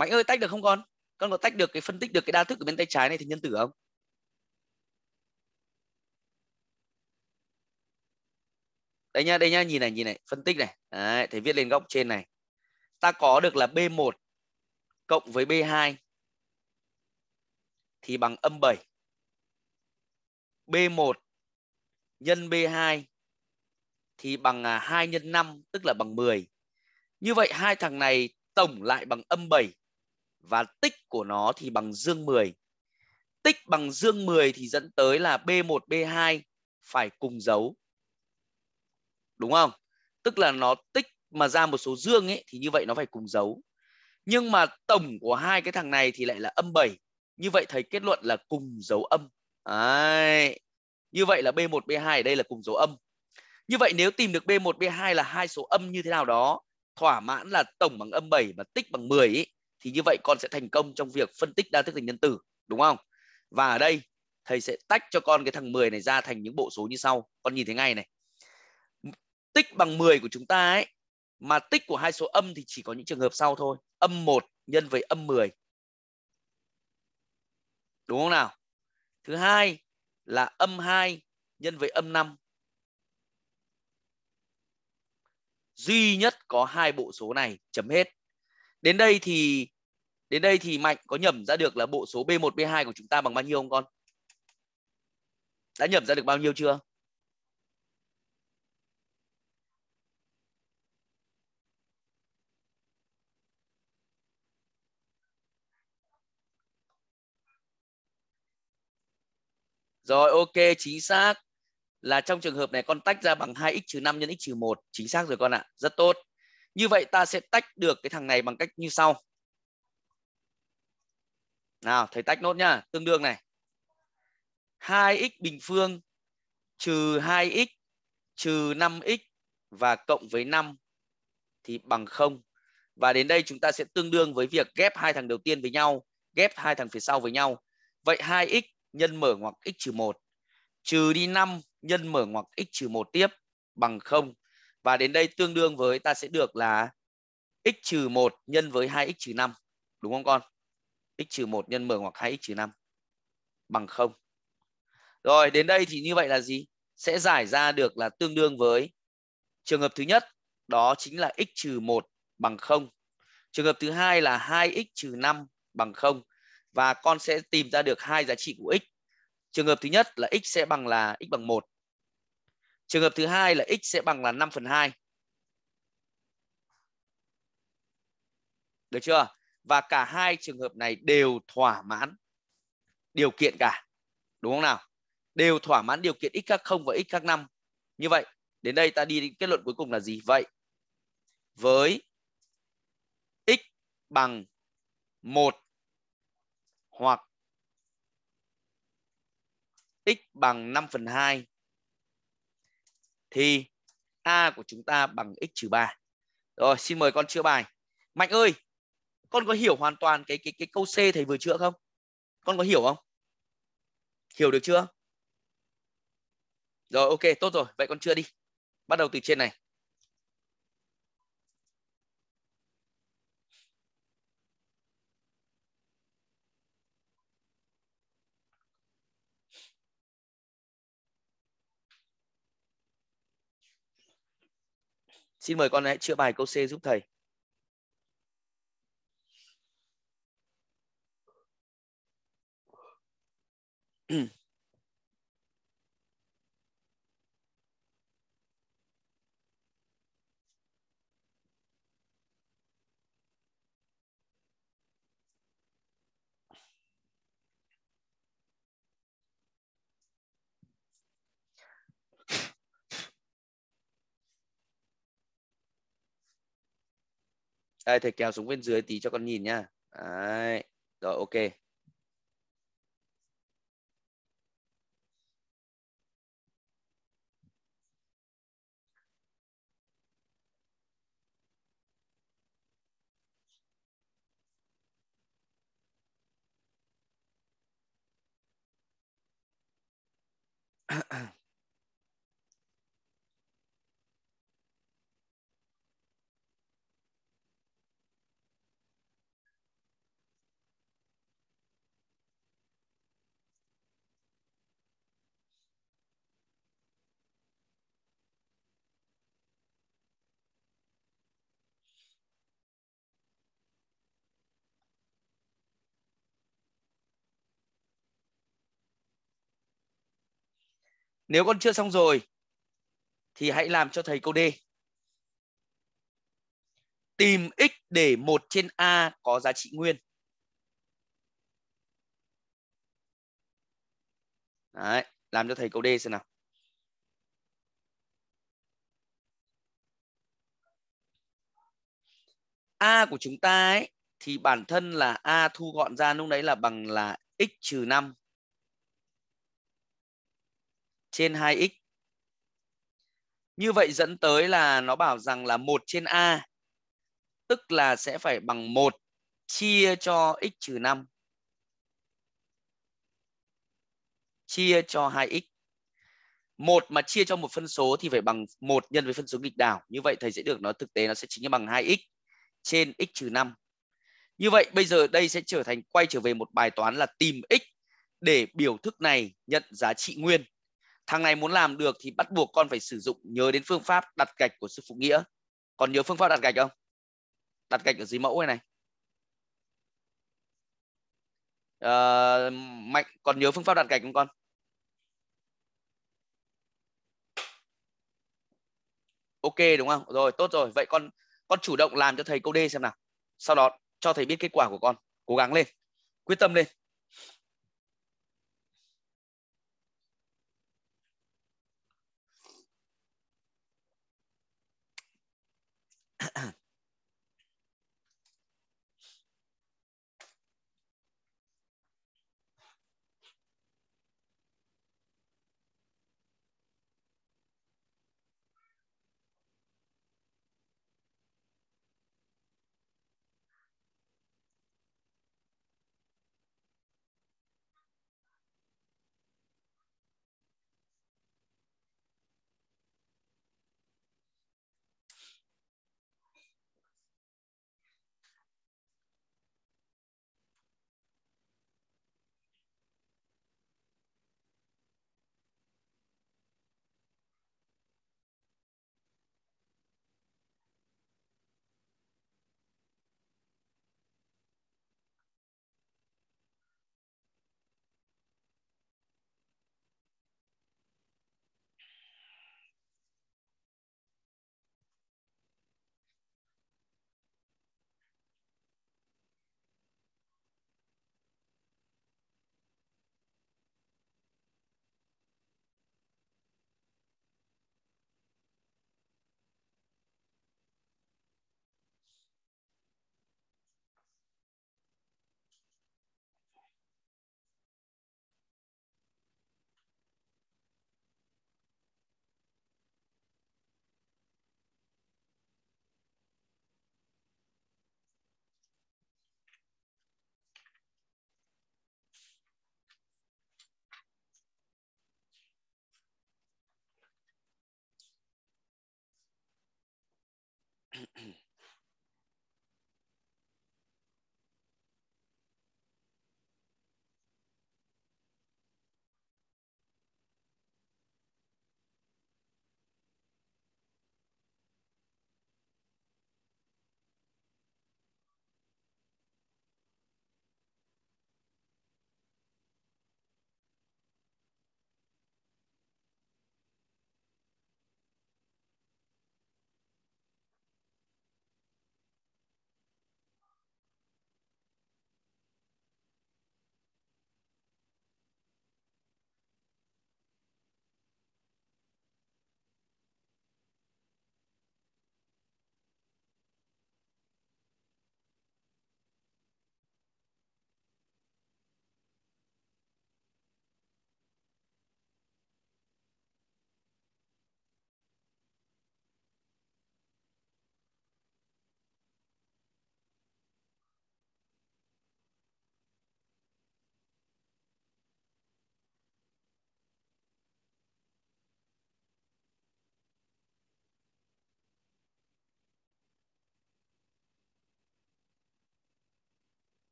mạnh ơi tách được không con con có tách được cái phân tích được cái đa thức ở bên tay trái này thì nhân tử không đây nhá đây nhá nhìn này nhìn này phân tích này Đấy, thì viết lên góc trên này ta có được là b1 cộng với b2 thì bằng âm 7 b1 nhân b2 thì bằng 2 à, nhân 5 tức là bằng 10 như vậy hai thằng này tổng lại bằng âm 7 và tích của nó thì bằng dương 10. Tích bằng dương 10 thì dẫn tới là B1, B2 phải cùng dấu. Đúng không? Tức là nó tích mà ra một số dương ấy thì như vậy nó phải cùng dấu. Nhưng mà tổng của hai cái thằng này thì lại là âm 7. Như vậy thầy kết luận là cùng dấu âm. Đấy. Như vậy là B1, B2 ở đây là cùng dấu âm. Như vậy nếu tìm được B1, B2 là hai số âm như thế nào đó thỏa mãn là tổng bằng âm 7 và tích bằng 10 ý, thì như vậy con sẽ thành công trong việc phân tích đa thức thành nhân tử đúng không và ở đây thầy sẽ tách cho con cái thằng 10 này ra thành những bộ số như sau con nhìn thấy ngay này tích bằng 10 của chúng ta ấy mà tích của hai số âm thì chỉ có những trường hợp sau thôi âm 1 nhân với âm 10 đúng không nào thứ hai là âm 2 nhân với âm 5 duy nhất có hai bộ số này chấm hết đến đây thì đến đây thì mạnh có nhẩm ra được là bộ số b1 b2 của chúng ta bằng bao nhiêu không con đã nhẩm ra được bao nhiêu chưa Rồi ok chính xác là trong trường hợp này con tách ra bằng 2x trừ 5 nhân x trừ 1 chính xác rồi con ạ. Rất tốt. Như vậy ta sẽ tách được cái thằng này bằng cách như sau. Nào, thầy tách nốt nhá, tương đương này. 2x bình phương trừ 2x trừ 5x và cộng với 5 thì bằng 0. Và đến đây chúng ta sẽ tương đương với việc ghép hai thằng đầu tiên với nhau, ghép hai thằng phía sau với nhau. Vậy 2x nhân mở ngoặc x trừ 1 trừ đi 5 nhân mở ngoặc x trừ 1 tiếp bằng 0 và đến đây tương đương với ta sẽ được là x trừ 1 nhân với 2x trừ 5 đúng không con? x trừ 1 nhân mở hoặc 2x trừ 5 bằng 0. Rồi đến đây thì như vậy là gì? Sẽ giải ra được là tương đương với trường hợp thứ nhất đó chính là x trừ 1 bằng 0. Trường hợp thứ hai là 2x trừ 5 bằng 0 và con sẽ tìm ra được hai giá trị của x. Trường hợp thứ nhất là x sẽ bằng là x bằng 1 Trường hợp thứ hai là x sẽ bằng là 5 phần 2. Được chưa? Và cả hai trường hợp này đều thỏa mãn điều kiện cả. Đúng không nào? Đều thỏa mãn điều kiện x khác 0 và x khác 5. Như vậy, đến đây ta đi đến kết luận cuối cùng là gì? Vậy, với x bằng 1 hoặc x bằng 5 phần 2 thì a của chúng ta bằng x trừ 3. Rồi, xin mời con chữa bài. Mạnh ơi, con có hiểu hoàn toàn cái cái cái câu C thầy vừa chữa không? Con có hiểu không? Hiểu được chưa? Rồi ok, tốt rồi. Vậy con chữa đi. Bắt đầu từ trên này. Xin mời con hãy chữa bài câu C giúp thầy. Mm. đây thầy kéo xuống bên dưới tí cho con nhìn nha, đấy. rồi ok à, à. nếu con chưa xong rồi thì hãy làm cho thầy câu D tìm x để 1 trên a có giá trị nguyên Đấy, làm cho thầy câu D xem nào A của chúng ta ấy, thì bản thân là A thu gọn ra lúc đấy là bằng là x trừ 5 trên 2x. Như vậy dẫn tới là nó bảo rằng là 1 trên a tức là sẽ phải bằng 1 chia cho x trừ 5 chia cho 2x. 1 mà chia cho một phân số thì phải bằng 1 nhân với phân số nghịch đảo. Như vậy thầy sẽ được nó thực tế nó sẽ chính là bằng 2x trên x trừ 5. Như vậy bây giờ đây sẽ trở thành quay trở về một bài toán là tìm x để biểu thức này nhận giá trị nguyên thằng này muốn làm được thì bắt buộc con phải sử dụng nhớ đến phương pháp đặt gạch của sư phụ nghĩa còn nhớ phương pháp đặt gạch không đặt gạch ở dưới mẫu này này à, mạnh còn nhớ phương pháp đặt gạch không con ok đúng không rồi tốt rồi vậy con con chủ động làm cho thầy câu d xem nào sau đó cho thầy biết kết quả của con cố gắng lên quyết tâm lên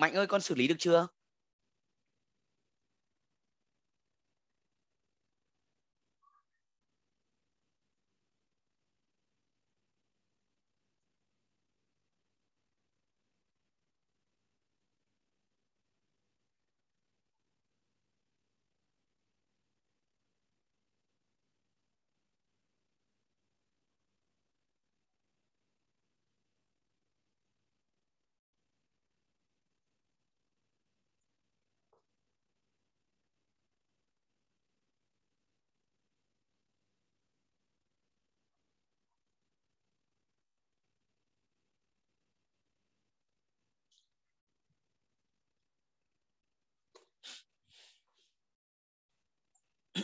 mạnh ơi con xử lý được chưa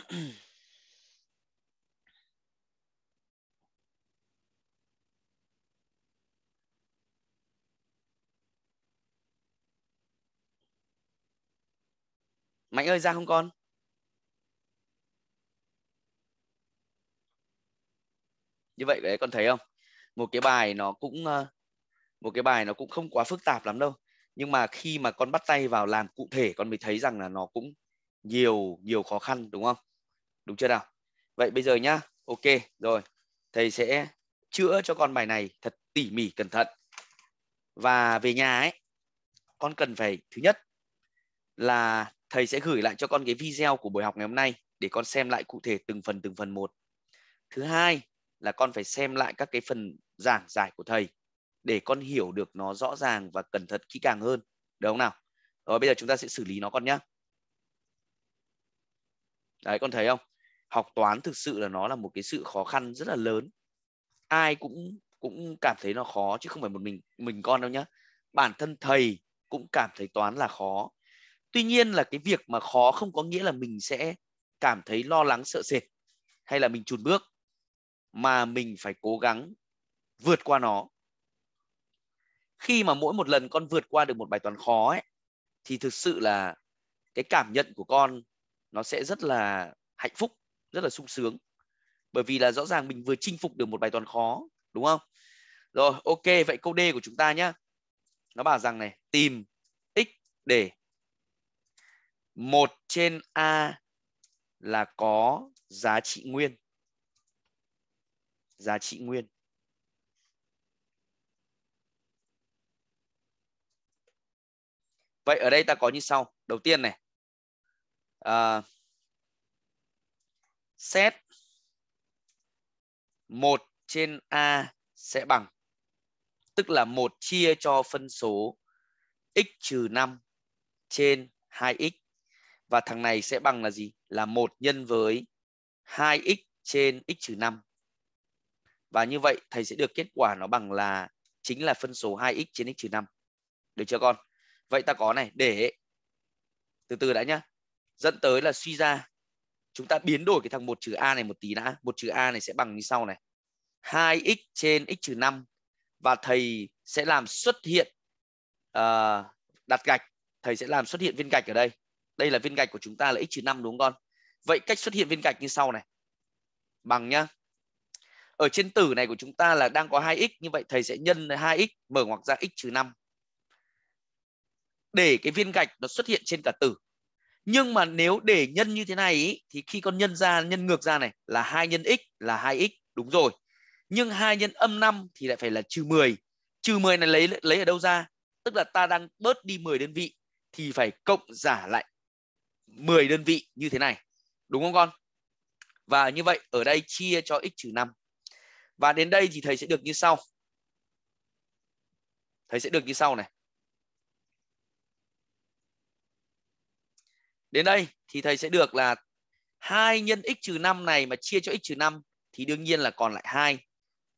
Mạnh ơi ra không con? Như vậy đấy con thấy không? Một cái bài nó cũng ờ, một cái bài nó cũng không quá phức tạp lắm đâu. Nhưng mà khi mà con bắt tay vào làm cụ thể con mới thấy rằng là nó cũng nhiều nhiều khó khăn đúng không? đúng chưa nào vậy bây giờ nhá ok rồi thầy sẽ chữa cho con bài này thật tỉ mỉ cẩn thận và về nhà ấy con cần phải thứ nhất là thầy sẽ gửi lại cho con cái video của buổi học ngày hôm nay để con xem lại cụ thể từng phần từng phần một thứ hai là con phải xem lại các cái phần giảng giải của thầy để con hiểu được nó rõ ràng và cẩn thận kỹ càng hơn được không nào rồi bây giờ chúng ta sẽ xử lý nó con nhé đấy con thấy không học toán thực sự là nó là một cái sự khó khăn rất là lớn ai cũng cũng cảm thấy nó khó chứ không phải một mình mình con đâu nhá bản thân thầy cũng cảm thấy toán là khó tuy nhiên là cái việc mà khó không có nghĩa là mình sẽ cảm thấy lo lắng sợ sệt hay là mình chùn bước mà mình phải cố gắng vượt qua nó khi mà mỗi một lần con vượt qua được một bài toán khó ấy thì thực sự là cái cảm nhận của con nó sẽ rất là hạnh phúc rất là sung sướng bởi vì là rõ ràng mình vừa chinh phục được một bài toán khó đúng không rồi ok vậy câu D của chúng ta nhá, nó bảo rằng này tìm x để một trên a là có giá trị nguyên giá trị nguyên vậy ở đây ta có như sau đầu tiên này à, xét 1 trên A sẽ bằng tức là 1 chia cho phân số x trừ 5 trên 2x và thằng này sẽ bằng là gì? Là 1 nhân với 2x trên x trừ 5. Và như vậy thầy sẽ được kết quả nó bằng là chính là phân số 2x trên x trừ 5. Được chưa con? Vậy ta có này để từ từ đã nhá. Dẫn tới là suy ra chúng ta biến đổi cái thằng một trừ a này một tí đã một trừ a này sẽ bằng như sau này 2x trên x trừ 5 và thầy sẽ làm xuất hiện uh, đặt gạch thầy sẽ làm xuất hiện viên gạch ở đây đây là viên gạch của chúng ta là x trừ 5 đúng không con vậy cách xuất hiện viên gạch như sau này bằng nhá ở trên tử này của chúng ta là đang có 2x như vậy thầy sẽ nhân 2x mở ngoặc ra x trừ 5 để cái viên gạch nó xuất hiện trên cả tử nhưng mà nếu để nhân như thế này ý, thì khi con nhân ra nhân ngược ra này là 2 nhân x là 2x đúng rồi. Nhưng 2 nhân âm 5 thì lại phải là trừ 10. Trừ 10 này lấy lấy ở đâu ra? Tức là ta đang bớt đi 10 đơn vị thì phải cộng giả lại 10 đơn vị như thế này. Đúng không con? Và như vậy ở đây chia cho x trừ 5. Và đến đây thì thầy sẽ được như sau. Thầy sẽ được như sau này. Đến đây thì thầy sẽ được là 2 nhân x trừ 5 này mà chia cho x trừ 5 thì đương nhiên là còn lại 2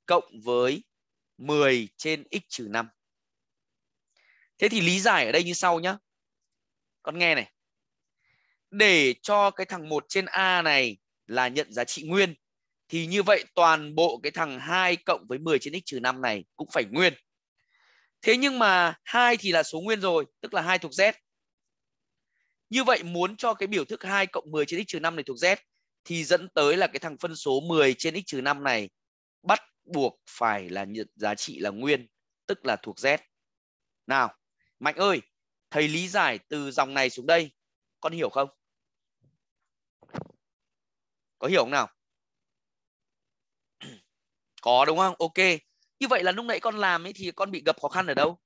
cộng với 10 trên x trừ 5. Thế thì lý giải ở đây như sau nhé. Con nghe này. Để cho cái thằng 1 trên A này là nhận giá trị nguyên thì như vậy toàn bộ cái thằng 2 cộng với 10 trên x trừ 5 này cũng phải nguyên. Thế nhưng mà 2 thì là số nguyên rồi, tức là 2 thuộc Z. Như vậy muốn cho cái biểu thức 2 cộng 10 trên x trừ 5 này thuộc Z thì dẫn tới là cái thằng phân số 10 trên x trừ 5 này bắt buộc phải là giá trị là nguyên, tức là thuộc Z. Nào, Mạnh ơi, thầy lý giải từ dòng này xuống đây, con hiểu không? Có hiểu không nào? Có đúng không? Ok. Như vậy là lúc nãy con làm ấy thì con bị gặp khó khăn ở đâu?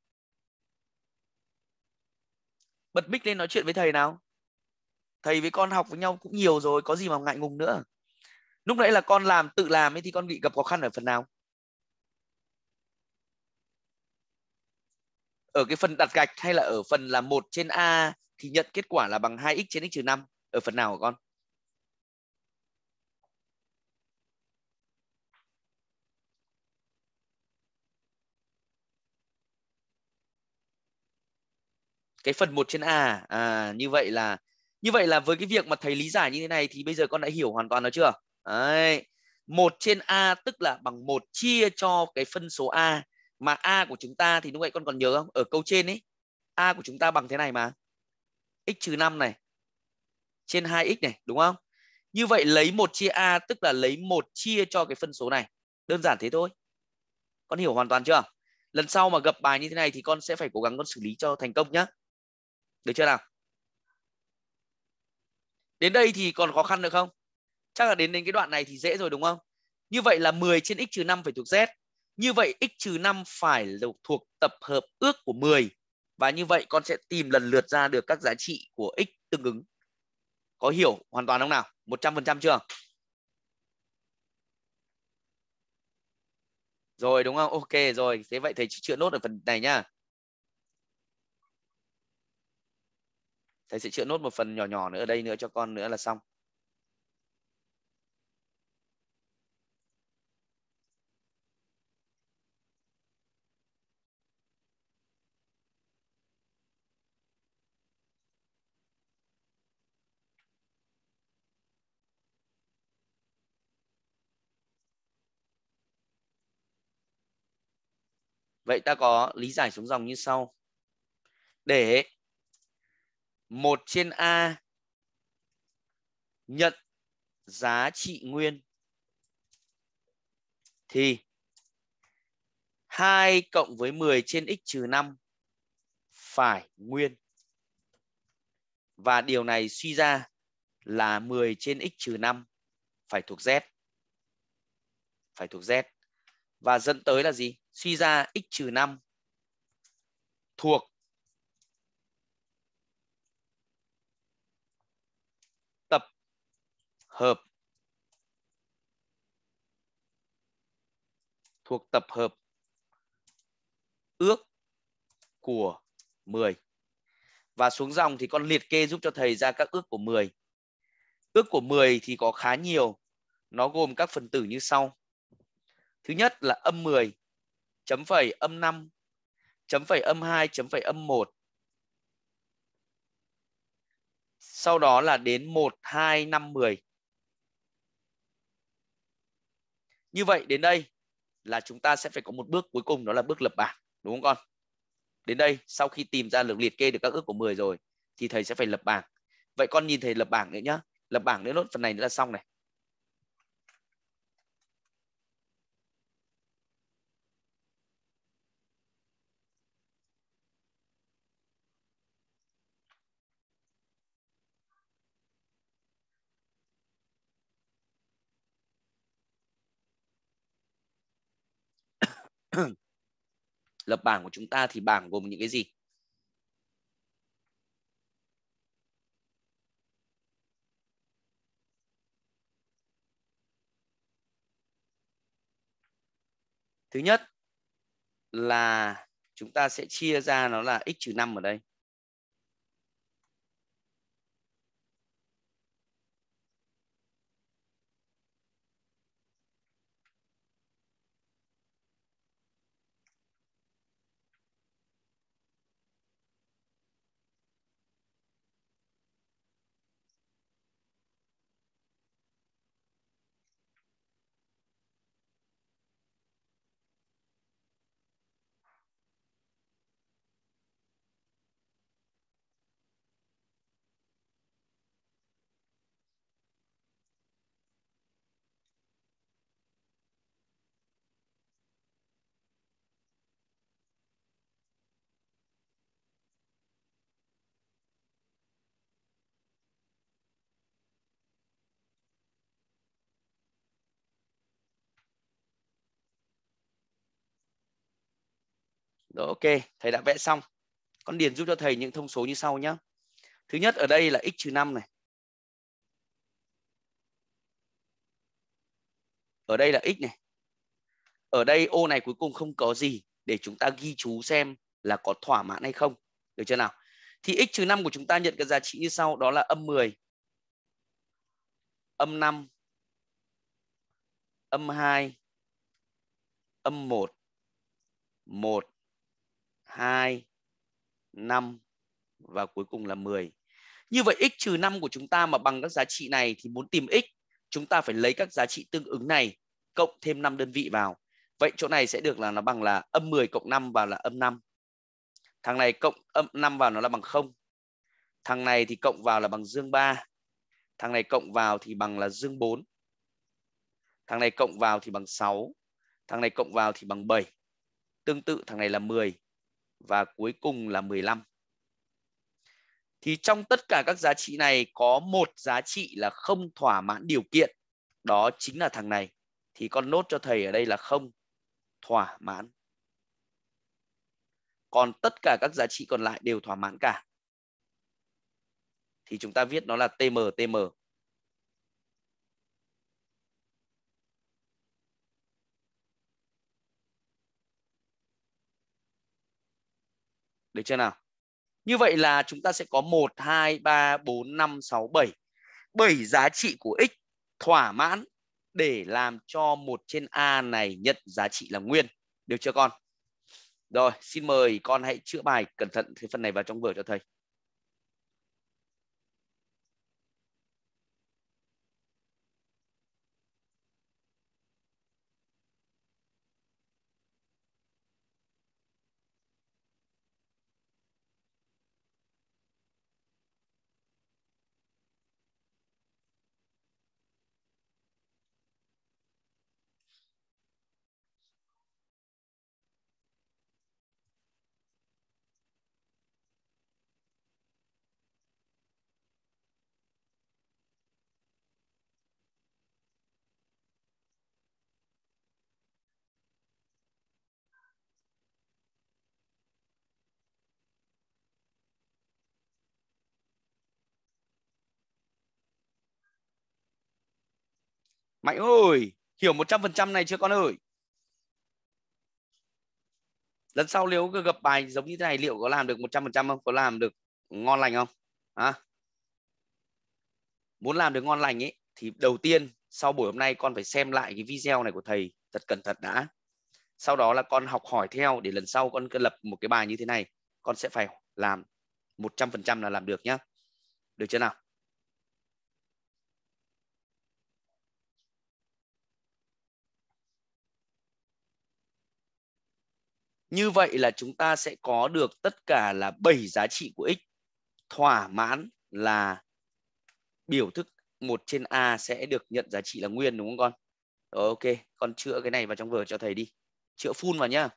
bật mic lên nói chuyện với thầy nào thầy với con học với nhau cũng nhiều rồi có gì mà ngại ngùng nữa lúc nãy là con làm tự làm ấy thì con bị gặp khó khăn ở phần nào ở cái phần đặt gạch hay là ở phần là một trên a thì nhận kết quả là bằng 2x trên x trừ 5 ở phần nào của con cái phần 1 trên a à? à như vậy là như vậy là với cái việc mà thầy lý giải như thế này thì bây giờ con đã hiểu hoàn toàn rồi chưa đấy một trên a tức là bằng một chia cho cái phân số a mà a của chúng ta thì lúc nãy con còn nhớ không ở câu trên ấy a của chúng ta bằng thế này mà x trừ 5 này trên 2x này đúng không như vậy lấy một chia a tức là lấy một chia cho cái phân số này đơn giản thế thôi con hiểu hoàn toàn chưa lần sau mà gặp bài như thế này thì con sẽ phải cố gắng con xử lý cho thành công nhé. Được chưa nào? Đến đây thì còn khó khăn được không? Chắc là đến đến cái đoạn này thì dễ rồi đúng không? Như vậy là 10 trên x trừ 5 phải thuộc z. Như vậy x trừ 5 phải thuộc tập hợp ước của 10 và như vậy con sẽ tìm lần lượt ra được các giá trị của x tương ứng. Có hiểu hoàn toàn không nào? 100% chưa? Rồi đúng không? Ok rồi, thế vậy thầy chữa nốt ở phần này nhá. thầy sẽ chữa nốt một phần nhỏ nhỏ nữa ở đây nữa cho con nữa là xong Vậy ta có lý giải xuống dòng như sau. Để 1 trên A nhận giá trị nguyên thì 2 cộng với 10 trên x trừ 5 phải nguyên. Và điều này suy ra là 10 trên x trừ 5 phải thuộc Z. Phải thuộc Z. Và dẫn tới là gì? Suy ra x trừ 5 thuộc hợp thuộc tập hợp ước của 10. Và xuống dòng thì con liệt kê giúp cho thầy ra các ước của 10. Ước của 10 thì có khá nhiều. Nó gồm các phần tử như sau. Thứ nhất là âm 10, chấm phẩy âm 5, chấm phẩy âm 2, chấm phẩy âm 1. Sau đó là đến 1, 2, 5, 10. Như vậy đến đây là chúng ta sẽ phải có một bước cuối cùng đó là bước lập bảng, đúng không con? Đến đây sau khi tìm ra được liệt kê được các ước của 10 rồi thì thầy sẽ phải lập bảng. Vậy con nhìn thầy lập bảng nữa nhá. Lập bảng nữa nốt phần này nữa là xong này. lập bảng của chúng ta thì bảng gồm những cái gì thứ nhất là chúng ta sẽ chia ra nó là x trừ 5 ở đây Rồi ok, thầy đã vẽ xong. Con điền giúp cho thầy những thông số như sau nhé. Thứ nhất ở đây là x trừ 5 này. Ở đây là x này. Ở đây ô này cuối cùng không có gì để chúng ta ghi chú xem là có thỏa mãn hay không. Được chưa nào? Thì x trừ 5 của chúng ta nhận cái giá trị như sau đó là âm 10, âm 5, âm 2, âm 1, 1 2, 5 và cuối cùng là 10. Như vậy x trừ 5 của chúng ta mà bằng các giá trị này thì muốn tìm x, chúng ta phải lấy các giá trị tương ứng này cộng thêm 5 đơn vị vào. Vậy chỗ này sẽ được là nó bằng là âm 10 cộng 5 vào là âm 5. Thằng này cộng âm 5 vào nó là bằng 0. Thằng này thì cộng vào là bằng dương 3. Thằng này cộng vào thì bằng là dương 4. Thằng này cộng vào thì bằng 6. Thằng này cộng vào thì bằng 7. Tương tự thằng này là 10 và cuối cùng là 15. Thì trong tất cả các giá trị này có một giá trị là không thỏa mãn điều kiện. Đó chính là thằng này. Thì con nốt cho thầy ở đây là không thỏa mãn. Còn tất cả các giá trị còn lại đều thỏa mãn cả. Thì chúng ta viết nó là TM, TM. Được chưa nào? Như vậy là chúng ta sẽ có 1, 2, 3, 4, 5, 6, 7. 7 giá trị của x thỏa mãn để làm cho một trên A này nhận giá trị là nguyên. Được chưa con? Rồi, xin mời con hãy chữa bài cẩn thận cái phần này vào trong vở cho thầy. Mạnh ơi, hiểu 100% này chưa con ơi? Lần sau nếu gặp bài giống như thế này liệu có làm được 100% không? Có làm được ngon lành không? À? Muốn làm được ngon lành ấy thì đầu tiên sau buổi hôm nay con phải xem lại cái video này của thầy thật cẩn thận đã. Sau đó là con học hỏi theo để lần sau con lập một cái bài như thế này, con sẽ phải làm 100% là làm được nhá. Được chưa nào? Như vậy là chúng ta sẽ có được tất cả là 7 giá trị của x thỏa mãn là biểu thức 1 trên A sẽ được nhận giá trị là nguyên đúng không con? Rồi ok, con chữa cái này vào trong vở cho thầy đi. Chữa full vào nhá.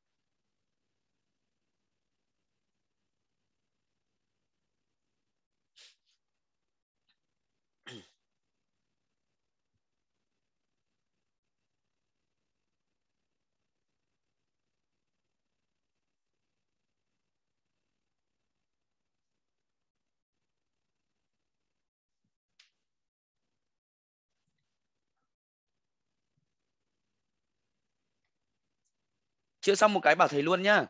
chữa xong một cái bảo thầy luôn nhá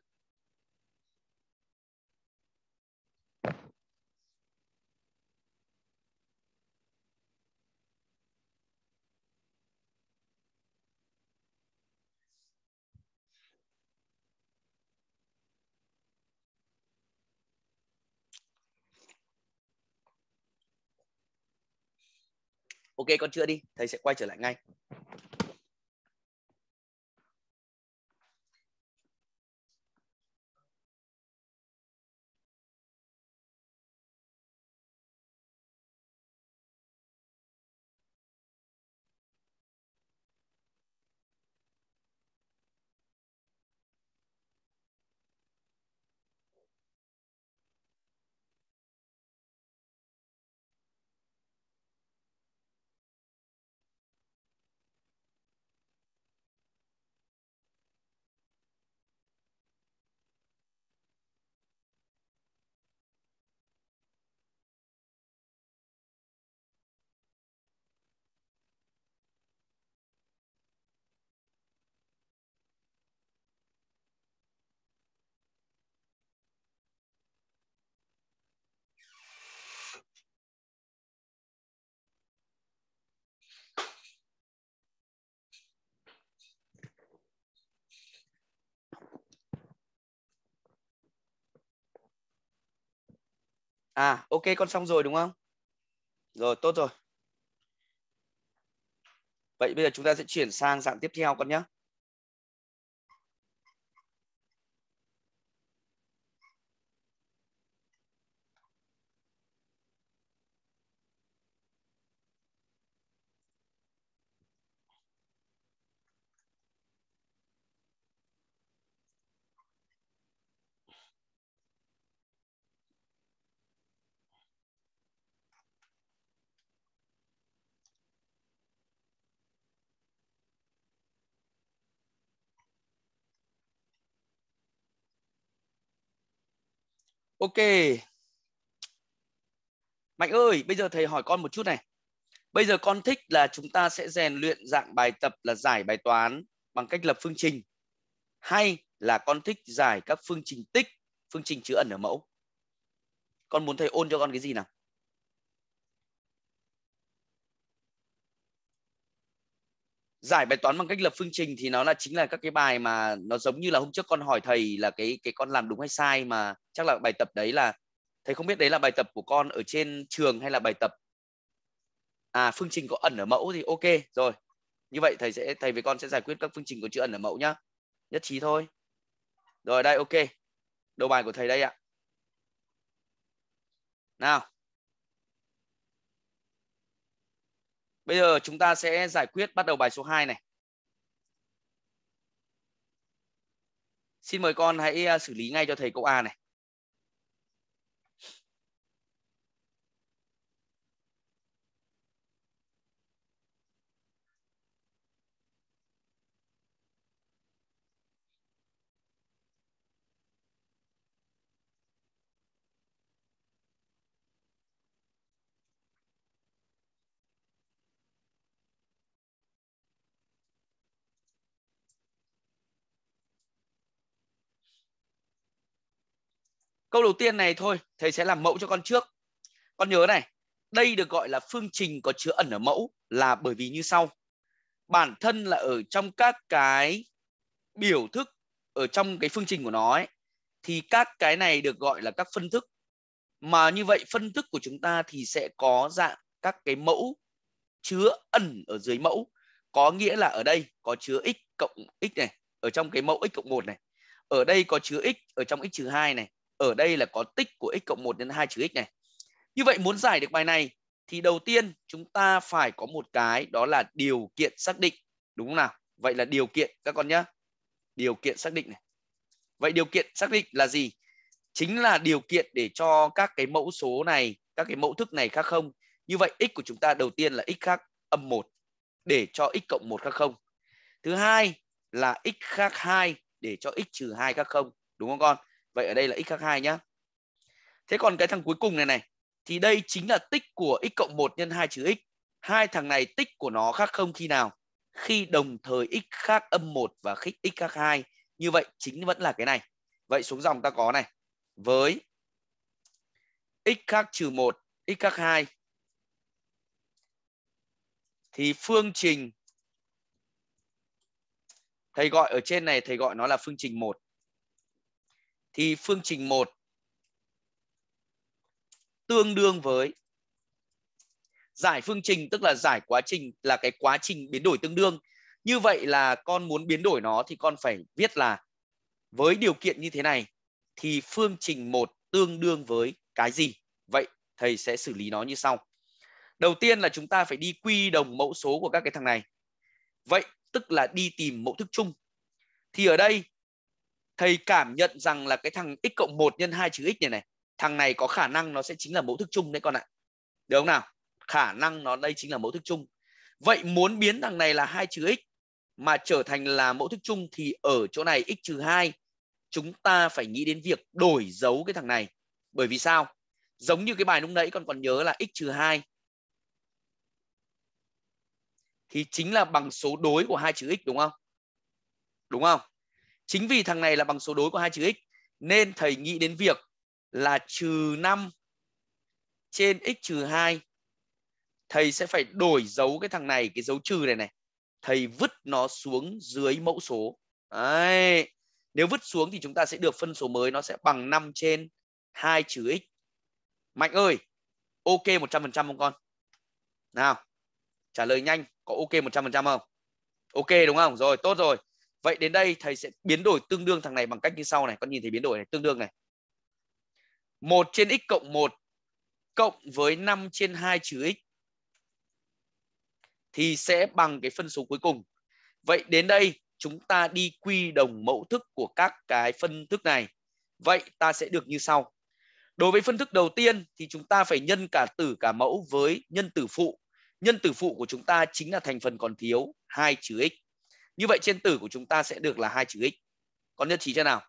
ok con chưa đi thầy sẽ quay trở lại ngay À, ok con xong rồi đúng không? Rồi, tốt rồi. Vậy bây giờ chúng ta sẽ chuyển sang dạng tiếp theo con nhé. Ok. Mạnh ơi, bây giờ thầy hỏi con một chút này. Bây giờ con thích là chúng ta sẽ rèn luyện dạng bài tập là giải bài toán bằng cách lập phương trình hay là con thích giải các phương trình tích, phương trình chứa ẩn ở mẫu. Con muốn thầy ôn cho con cái gì nào? giải bài toán bằng cách lập phương trình thì nó là chính là các cái bài mà nó giống như là hôm trước con hỏi thầy là cái cái con làm đúng hay sai mà chắc là bài tập đấy là thầy không biết đấy là bài tập của con ở trên trường hay là bài tập à phương trình có ẩn ở mẫu thì ok rồi như vậy thầy sẽ thầy với con sẽ giải quyết các phương trình có chữ ẩn ở mẫu nhá nhất trí thôi rồi đây ok đầu bài của thầy đây ạ nào Bây giờ chúng ta sẽ giải quyết bắt đầu bài số 2 này. Xin mời con hãy à, xử lý ngay cho thầy câu A này. câu đầu tiên này thôi thầy sẽ làm mẫu cho con trước con nhớ này đây được gọi là phương trình có chứa ẩn ở mẫu là bởi vì như sau bản thân là ở trong các cái biểu thức ở trong cái phương trình của nó ấy, thì các cái này được gọi là các phân thức mà như vậy phân thức của chúng ta thì sẽ có dạng các cái mẫu chứa ẩn ở dưới mẫu có nghĩa là ở đây có chứa x cộng x này ở trong cái mẫu x cộng 1 này ở đây có chứa x ở trong x trừ 2 này ở đây là có tích của x cộng 1 nhân 2 trừ x này. Như vậy muốn giải được bài này thì đầu tiên chúng ta phải có một cái đó là điều kiện xác định. Đúng không nào? Vậy là điều kiện các con nhá. Điều kiện xác định này. Vậy điều kiện xác định là gì? Chính là điều kiện để cho các cái mẫu số này, các cái mẫu thức này khác không. Như vậy x của chúng ta đầu tiên là x khác âm 1 để cho x cộng 1 khác không. Thứ hai là x khác 2 để cho x trừ 2 khác không. Đúng không con? Vậy ở đây là x khác 2 nhá. Thế còn cái thằng cuối cùng này này thì đây chính là tích của x cộng 1 nhân 2 trừ x. Hai thằng này tích của nó khác không khi nào? Khi đồng thời x khác âm 1 và x khác 2. Như vậy chính vẫn là cái này. Vậy xuống dòng ta có này. Với x khác trừ 1, x khác 2 thì phương trình thầy gọi ở trên này thầy gọi nó là phương trình 1 thì phương trình 1 tương đương với giải phương trình tức là giải quá trình là cái quá trình biến đổi tương đương. Như vậy là con muốn biến đổi nó thì con phải viết là với điều kiện như thế này thì phương trình 1 tương đương với cái gì? Vậy thầy sẽ xử lý nó như sau. Đầu tiên là chúng ta phải đi quy đồng mẫu số của các cái thằng này. Vậy tức là đi tìm mẫu thức chung. Thì ở đây thầy cảm nhận rằng là cái thằng x cộng 1 nhân 2 trừ x này này thằng này có khả năng nó sẽ chính là mẫu thức chung đấy con ạ được không nào khả năng nó đây chính là mẫu thức chung vậy muốn biến thằng này là 2 trừ x mà trở thành là mẫu thức chung thì ở chỗ này x trừ 2 chúng ta phải nghĩ đến việc đổi dấu cái thằng này bởi vì sao giống như cái bài lúc nãy con còn nhớ là x trừ 2 thì chính là bằng số đối của hai chữ x đúng không? Đúng không? Chính vì thằng này là bằng số đối của hai chữ x nên thầy nghĩ đến việc là trừ 5 trên x trừ 2 thầy sẽ phải đổi dấu cái thằng này cái dấu trừ này này thầy vứt nó xuống dưới mẫu số Đấy. nếu vứt xuống thì chúng ta sẽ được phân số mới nó sẽ bằng 5 trên 2 trừ x Mạnh ơi ok 100% không con nào trả lời nhanh có ok 100% không ok đúng không rồi tốt rồi Vậy đến đây thầy sẽ biến đổi tương đương thằng này bằng cách như sau này. Con nhìn thấy biến đổi này tương đương này. 1 trên x cộng 1 cộng với 5 trên 2 trừ x thì sẽ bằng cái phân số cuối cùng. Vậy đến đây chúng ta đi quy đồng mẫu thức của các cái phân thức này. Vậy ta sẽ được như sau. Đối với phân thức đầu tiên thì chúng ta phải nhân cả tử cả mẫu với nhân tử phụ. Nhân tử phụ của chúng ta chính là thành phần còn thiếu 2 trừ x. Như vậy trên tử của chúng ta sẽ được là hai chữ x. còn nhất trí chưa nào?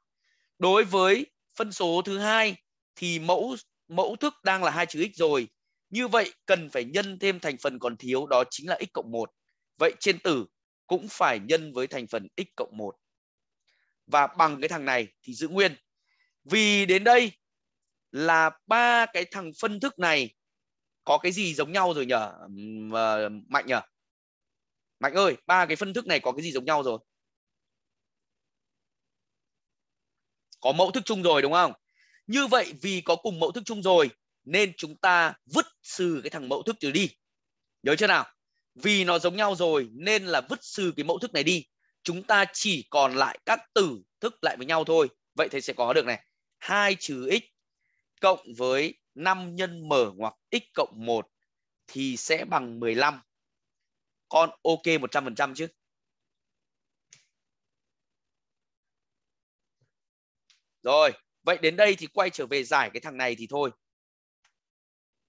Đối với phân số thứ hai thì mẫu mẫu thức đang là hai chữ x rồi. Như vậy cần phải nhân thêm thành phần còn thiếu đó chính là x cộng 1. Vậy trên tử cũng phải nhân với thành phần x cộng 1. Và bằng cái thằng này thì giữ nguyên. Vì đến đây là ba cái thằng phân thức này có cái gì giống nhau rồi nhở ờ, mạnh nhở mạnh ơi ba cái phân thức này có cái gì giống nhau rồi có mẫu thức chung rồi đúng không như vậy vì có cùng mẫu thức chung rồi nên chúng ta vứt trừ cái thằng mẫu thức trừ đi nhớ chưa nào vì nó giống nhau rồi nên là vứt trừ cái mẫu thức này đi chúng ta chỉ còn lại các tử thức lại với nhau thôi vậy thì sẽ có được này 2 trừ x cộng với 5 nhân mở ngoặc x cộng 1 thì sẽ bằng 15 con ok 100% chứ rồi vậy đến đây thì quay trở về giải cái thằng này thì thôi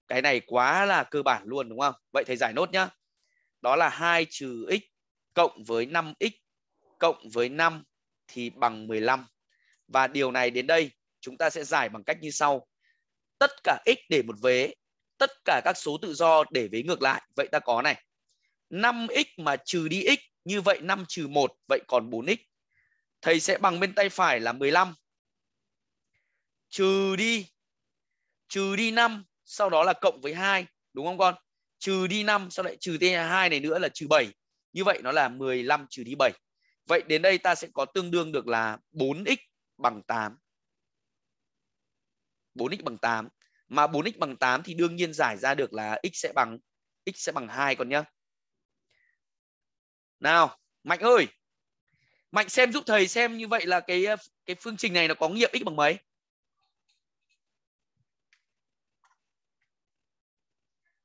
cái này quá là cơ bản luôn đúng không vậy thầy giải nốt nhá đó là 2 trừ x cộng với 5x cộng với 5 thì bằng 15 và điều này đến đây chúng ta sẽ giải bằng cách như sau tất cả x để một vế tất cả các số tự do để vế ngược lại vậy ta có này 5x mà trừ đi x như vậy 5 trừ 1 vậy còn 4x. Thầy sẽ bằng bên tay phải là 15. Trừ đi trừ đi 5 sau đó là cộng với 2 đúng không con? Trừ đi 5 sau lại trừ đi 2 này nữa là trừ 7. Như vậy nó là 15 trừ đi 7. Vậy đến đây ta sẽ có tương đương được là 4x bằng 8. 4x bằng 8. Mà 4x bằng 8 thì đương nhiên giải ra được là x sẽ bằng x sẽ bằng 2 con nhá nào mạnh ơi mạnh xem giúp thầy xem như vậy là cái ờ, cái phương trình này nó có nghiệm x bằng mấy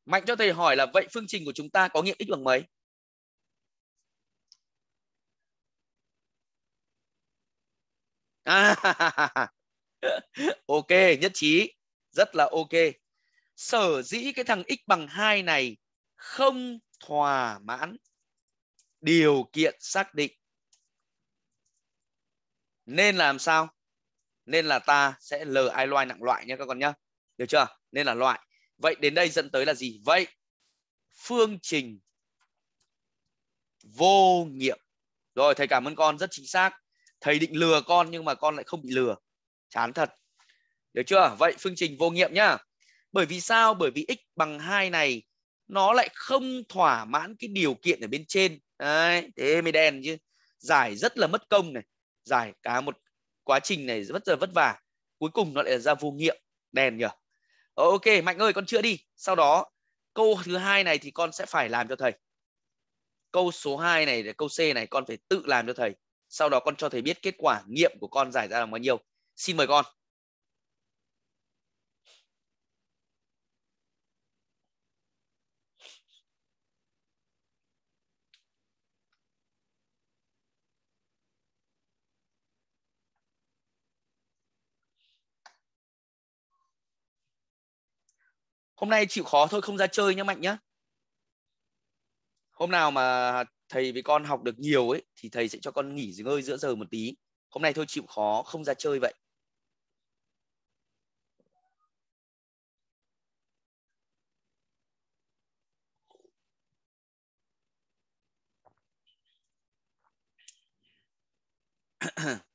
mạnh cho thầy hỏi là vậy phương trình của chúng ta có nghiệm x bằng mấy À, ok, nhất trí. Rất là ok. Sở dĩ cái thằng x bằng 2 này không thỏa mãn điều kiện xác định nên làm sao nên là ta sẽ l ai loại nặng loại nhé các con nhá được chưa nên là loại vậy đến đây dẫn tới là gì vậy phương trình vô nghiệm rồi thầy cảm ơn con rất chính xác thầy định lừa con nhưng mà con lại không bị lừa chán thật được chưa vậy phương trình vô nghiệm nhá bởi vì sao bởi vì x bằng hai này nó lại không thỏa mãn cái điều kiện ở bên trên đấy thế mới đen chứ giải rất là mất công này giải cả một quá trình này rất là vất vả cuối cùng nó lại ra vô nghiệm đen nhỉ ờ, ok mạnh ơi con chữa đi sau đó câu thứ hai này thì con sẽ phải làm cho thầy câu số 2 này câu c này con phải tự làm cho thầy sau đó con cho thầy biết kết quả nghiệm của con giải ra là bao nhiêu xin mời con hôm nay chịu khó thôi không ra chơi nhá mạnh nhá hôm nào mà thầy với con học được nhiều ấy thì thầy sẽ cho con nghỉ ngơi giữa giờ một tí hôm nay thôi chịu khó không ra chơi vậy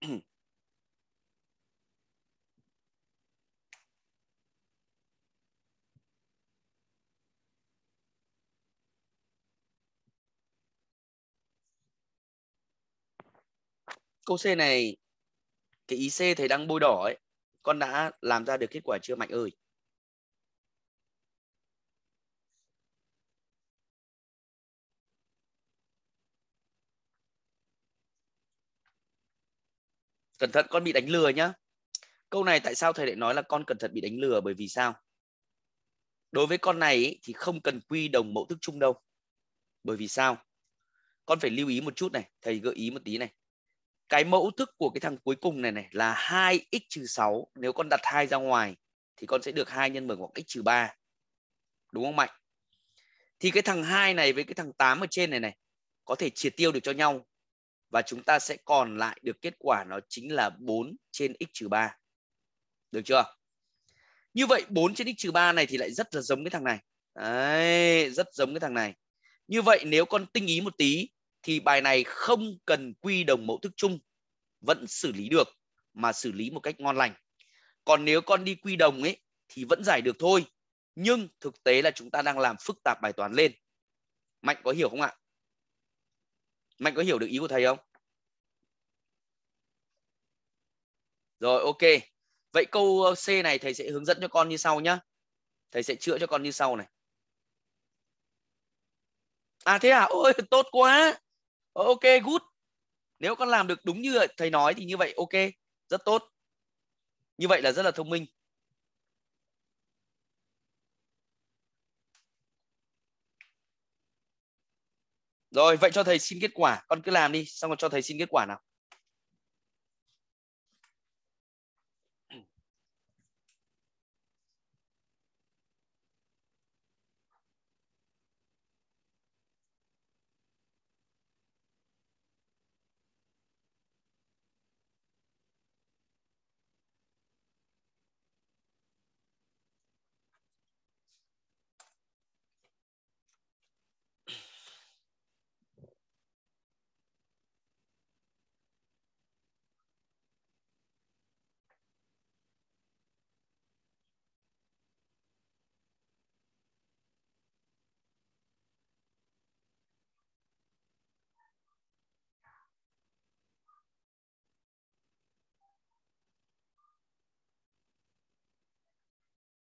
Câu C này cái ý C thầy đang bôi đỏ ấy, con đã làm ra được kết quả chưa Mạnh ơi? cẩn thận con bị đánh lừa nhá câu này tại sao thầy lại nói là con cẩn thận bị đánh lừa bởi vì sao đối với con này ý, thì không cần quy đồng mẫu thức chung đâu bởi vì sao con phải lưu ý một chút này thầy gợi ý một tí này cái mẫu thức của cái thằng cuối cùng này này là 2x trừ 6 nếu con đặt 2 ra ngoài thì con sẽ được 2 nhân mở ngoặc x trừ 3 đúng không Mạnh thì cái thằng 2 này với cái thằng 8 ở trên này này có thể triệt tiêu được cho nhau và chúng ta sẽ còn lại được kết quả nó chính là 4 trên x trừ 3. Được chưa? Như vậy 4 trên x trừ 3 này thì lại rất là giống cái thằng này. Đấy, rất giống cái thằng này. Như vậy nếu con tinh ý một tí thì bài này không cần quy đồng mẫu thức chung vẫn xử lý được mà xử lý một cách ngon lành. Còn nếu con đi quy đồng ấy thì vẫn giải được thôi. Nhưng thực tế là chúng ta đang làm phức tạp bài toán lên. Mạnh có hiểu không ạ? Mạnh có hiểu được ý của thầy không? Rồi ok. Vậy câu ờ, C này thầy sẽ hướng dẫn cho con như sau nhá. Thầy sẽ chữa cho con như sau này. À thế à? Ôi tốt quá. Ờ, ok good. Nếu con làm được đúng như thầy nói thì như vậy ok, rất tốt. Như vậy là rất là thông minh. rồi vậy cho thầy xin kết quả con cứ làm đi xong rồi cho thầy xin kết quả nào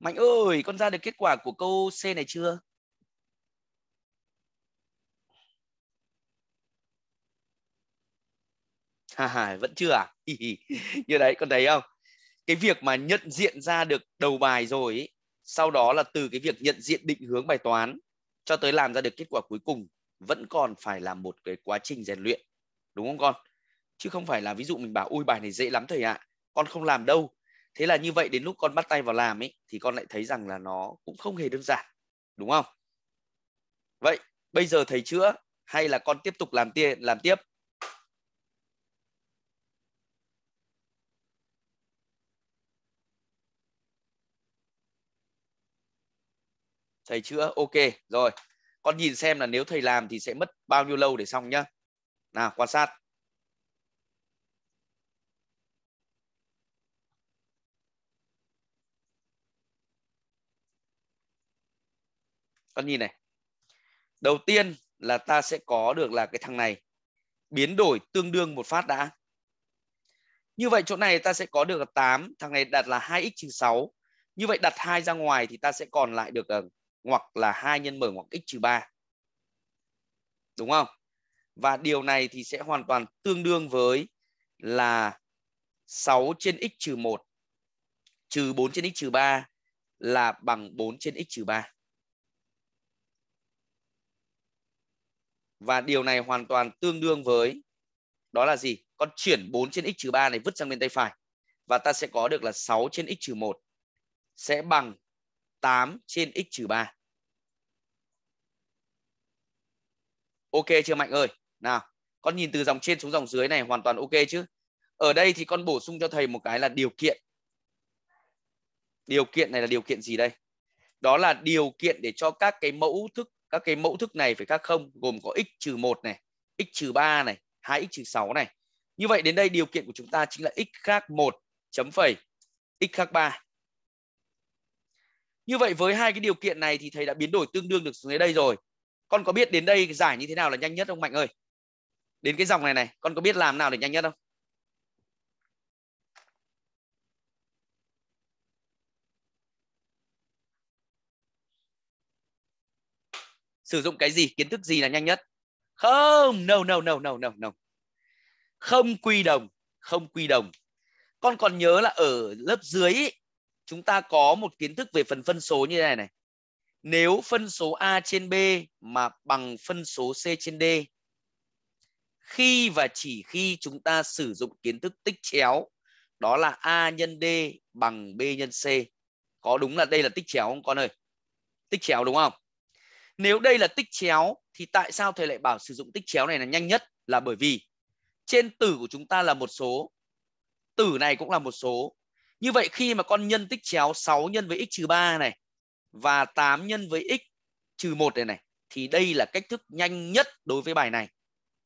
Mạnh ơi, con ra được kết quả của câu C này chưa? Ha ha, vẫn chưa à? Như đấy, con thấy không? Cái việc mà nhận diện ra được đầu bài rồi, ý, sau đó là từ cái việc nhận diện định hướng bài toán cho tới làm ra được kết quả cuối cùng vẫn còn phải là một cái quá trình rèn luyện đúng không con chứ không phải là ví dụ mình bảo ôi bài này dễ lắm thầy ạ à. con không làm đâu thế là như vậy đến lúc con bắt tay vào làm ấy thì con lại thấy rằng là nó cũng không hề đơn giản đúng không vậy bây giờ thầy chữa hay là con tiếp tục làm tiên làm tiếp thầy chữa ok rồi con nhìn xem là nếu thầy làm thì sẽ mất bao nhiêu lâu để xong nhá nào quan sát ta nhìn này đầu tiên là ta sẽ có được là cái thằng này biến đổi tương đương một phát đã như vậy chỗ này ta sẽ có được là 8 thằng này đặt là 2x trừ 6 như vậy đặt hai ra ngoài thì ta sẽ còn lại được ở ờ, ngoặc là hai nhân mở ngoặc x trừ 3 đúng không và điều này thì sẽ hoàn toàn tương đương với là 6 trên x trừ 1 trừ 4 trên x trừ 3 là bằng 4 trên x trừ 3. và điều này hoàn toàn tương đương với đó là gì? Con chuyển 4 trên x trừ 3 này vứt sang bên tay phải và ta sẽ có được là 6 trên x trừ 1 sẽ bằng 8 trên x trừ 3. Ok chưa Mạnh ơi? Nào, con nhìn từ dòng trên xuống dòng dưới này hoàn toàn ok chứ? Ở đây thì con bổ sung cho thầy một cái là điều kiện. Điều kiện này là điều kiện gì đây? Đó là điều kiện để cho các cái mẫu thức các cái mẫu thức này với các không gồm có x trừ 1 này, x trừ 3 này, 2x trừ 6 này. Như vậy đến đây điều kiện của chúng ta chính là x khác 1 chấm phẩy x khác 3. Như vậy với hai cái điều kiện này thì thầy đã biến đổi tương đương được xuống đến đây rồi. Con có biết đến đây giải như thế nào là nhanh nhất không Mạnh ơi? Đến cái dòng này này, con có biết làm nào để nhanh nhất không? sử dụng cái gì kiến thức gì là nhanh nhất không no no no no no no không quy đồng không quy đồng con còn nhớ là ở lớp dưới ý, chúng ta có một kiến thức về phần phân số như thế này này nếu phân số a trên b mà bằng phân số c trên d khi và chỉ khi chúng ta sử dụng kiến thức tích chéo đó là a nhân d bằng b nhân c có đúng là đây là tích chéo không con ơi tích chéo đúng không nếu đây là tích chéo thì tại sao thầy lại bảo sử dụng tích chéo này là nhanh nhất? Là bởi vì trên tử của chúng ta là một số, tử này cũng là một số. Như vậy khi mà con nhân tích chéo 6 nhân với x trừ 3 này và 8 nhân với x trừ 1 này này thì đây là cách thức nhanh nhất đối với bài này.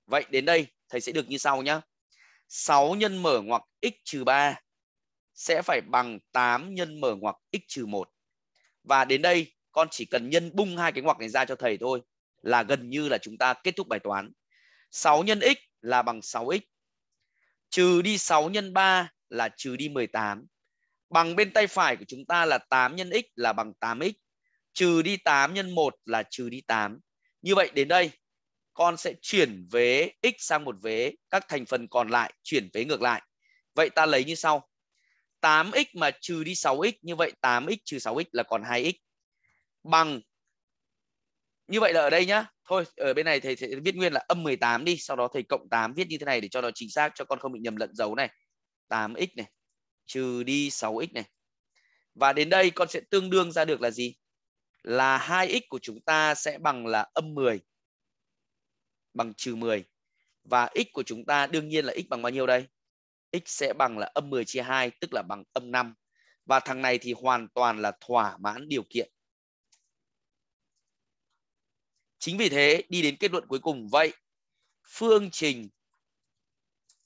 Vậy đến đây thầy sẽ được như sau nhá. 6 nhân mở ngoặc x trừ 3 sẽ phải bằng 8 nhân mở ngoặc x trừ 1. Và đến đây con chỉ cần nhân bung hai cái ngoặc này ra cho thầy thôi là gần như là chúng ta kết thúc bài toán 6 nhân x là bằng 6x trừ đi 6 nhân 3 là trừ đi 18 bằng bên tay phải của chúng ta là 8 nhân x là bằng 8x trừ đi 8 nhân 1 là trừ đi 8 như vậy đến đây con sẽ chuyển vế x sang một vế các thành phần còn lại chuyển vế ngược lại vậy ta lấy như sau 8x mà trừ đi 6x như vậy 8x trừ 6x là còn 2x bằng như vậy là ở đây nhá thôi ở bên này thầy sẽ viết nguyên là âm 18 đi sau đó thầy cộng 8 viết như thế này để cho nó chính xác cho con không bị nhầm lẫn dấu này 8x này trừ đi 6x này và đến đây con sẽ tương đương ra được là gì là 2x của chúng ta sẽ bằng là âm 10 bằng trừ 10 và x của chúng ta đương nhiên là x bằng bao nhiêu đây x sẽ bằng là âm 10 chia 2 tức là bằng âm 5 và thằng này thì hoàn toàn là thỏa mãn điều kiện Chính vì thế đi đến kết luận cuối cùng vậy phương trình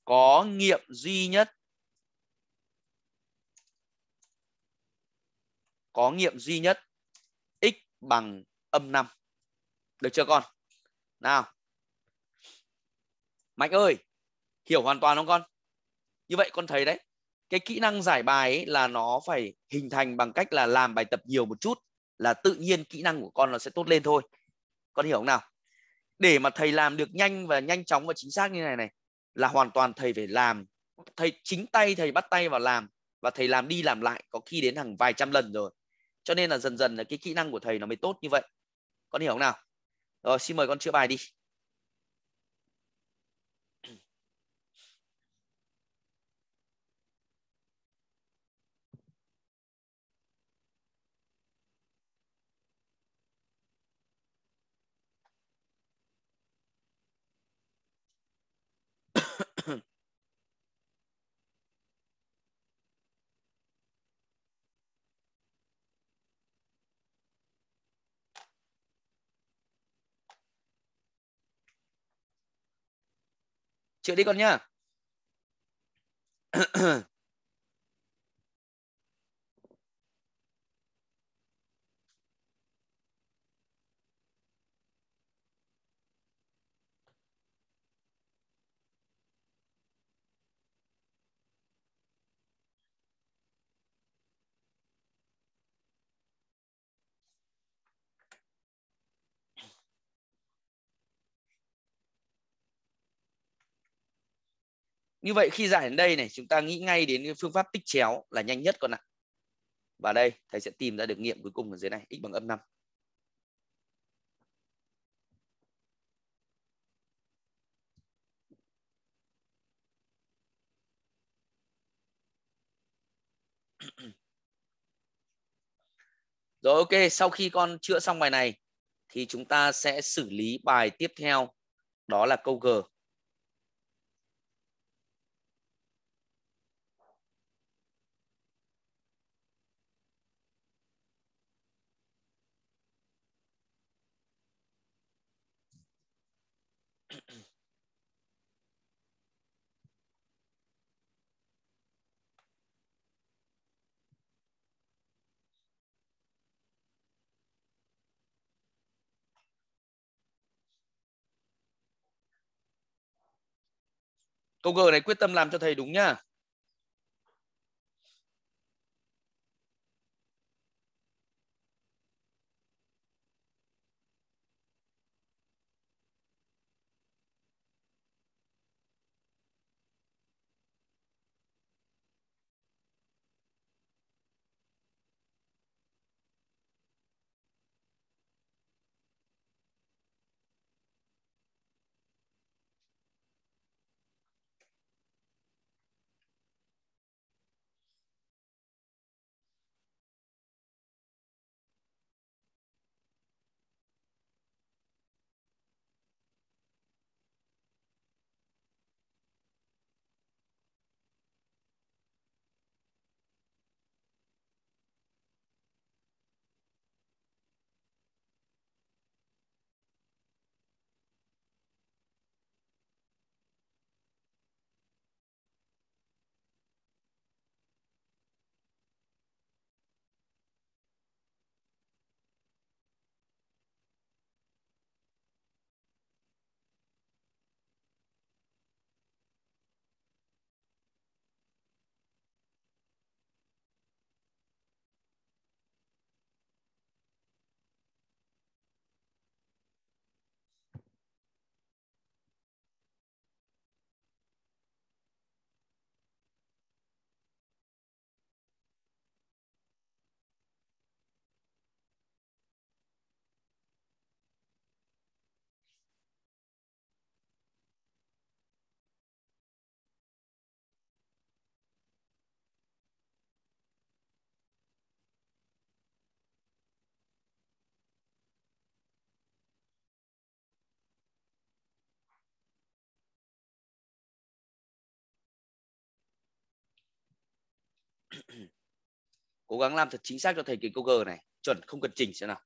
có nghiệm duy nhất có nghiệm duy nhất x bằng âm 5. Được chưa con? Nào. Mạnh ơi, hiểu hoàn toàn không con? Như vậy con thấy đấy, cái kỹ năng giải bài ấy là nó phải hình thành bằng cách là làm bài tập nhiều một chút là tự nhiên kỹ năng của con nó sẽ tốt lên thôi con hiểu không nào để mà thầy làm được nhanh và nhanh chóng và chính xác như này này là hoàn toàn thầy phải làm thầy chính tay thầy bắt tay vào làm và thầy làm đi làm lại có khi đến hàng vài trăm lần rồi cho nên là dần dần là cái kỹ năng của thầy nó mới tốt như vậy con hiểu không nào rồi xin mời con chữa bài đi chữa đi con nhá như vậy khi giải đến đây này chúng ta nghĩ ngay đến cái phương pháp tích chéo là nhanh nhất con ạ và đây thầy sẽ tìm ra được nghiệm cuối cùng ở dưới này x bằng âm 5 Rồi ok, sau khi con chữa xong bài này thì chúng ta sẽ xử lý bài tiếp theo đó là câu G. câu g này quyết tâm làm cho thầy đúng nhá cố gắng làm thật chính xác cho thầy cái câu g này chuẩn không cần chỉnh xem nào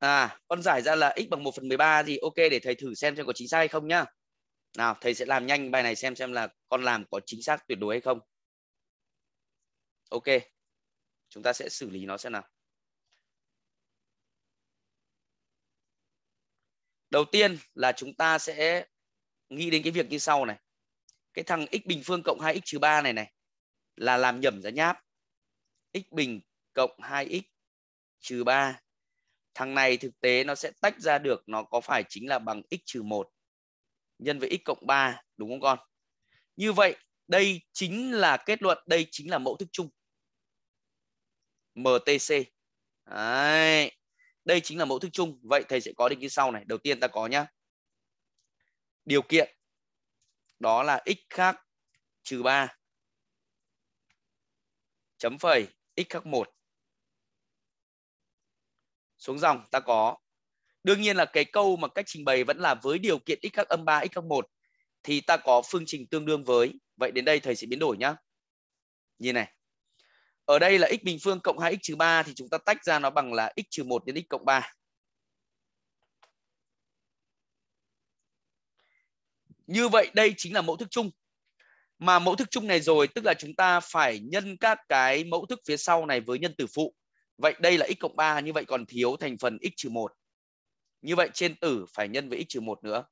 à con giải ra là x bằng 1 phần 13 gì ok để thầy thử xem xem có chính xác hay không nhá nào thầy sẽ làm nhanh bài này xem xem là con làm có chính xác tuyệt đối hay không ok chúng ta sẽ xử lý nó xem nào đầu tiên là chúng ta sẽ nghĩ đến cái việc như sau này cái thằng x bình phương cộng 2x trừ 3 này này là làm nhầm giá nháp x bình cộng 2x trừ 3 thằng này thực tế nó sẽ tách ra được nó có phải chính là bằng x trừ 1 nhân với x cộng 3 đúng không con? Như vậy đây chính là kết luận, đây chính là mẫu thức chung. MTC. Đấy. Đây chính là mẫu thức chung. Vậy thầy sẽ có định như sau này. Đầu tiên ta có nhá. Điều kiện đó là x khác trừ 3 chấm phẩy x khác 1 xuống dòng ta có đương nhiên là cái câu mà cách trình bày vẫn là với điều kiện x khác âm 3 x khác 1 thì ta có phương trình tương đương với vậy đến đây thầy sẽ biến đổi nhá như này ở đây là x bình phương cộng 2x trừ 3 thì chúng ta tách ra nó bằng là x trừ 1 nhân x cộng 3 như vậy đây chính là mẫu thức chung mà mẫu thức chung này rồi tức là chúng ta phải nhân các cái mẫu thức phía sau này với nhân tử phụ Vậy đây là x cộng 3 như vậy còn thiếu thành phần x trừ 1. Như vậy trên tử phải nhân với x trừ 1 nữa.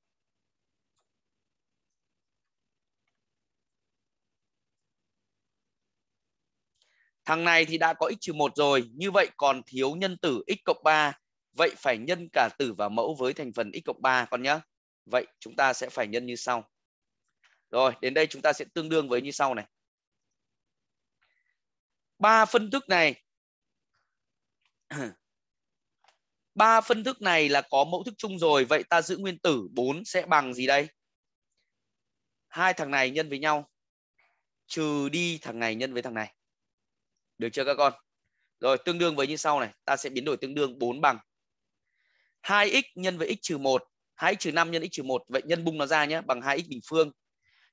Thằng này thì đã có x trừ 1 rồi, như vậy còn thiếu nhân tử x cộng 3. Vậy phải nhân cả tử và mẫu với thành phần x cộng 3 con nhé. Vậy chúng ta sẽ phải nhân như sau. Rồi, đến đây chúng ta sẽ tương đương với như sau này. Ba phân thức này ba phân thức này là có mẫu thức chung rồi vậy ta giữ nguyên tử 4 sẽ bằng gì đây hai thằng này nhân với nhau trừ đi thằng này nhân với thằng này được chưa các con rồi tương đương với như sau này ta sẽ biến đổi tương đương 4 bằng 2x nhân với x trừ 1 2x trừ 5 nhân x trừ 1 vậy nhân bung nó ra nhé bằng 2x bình phương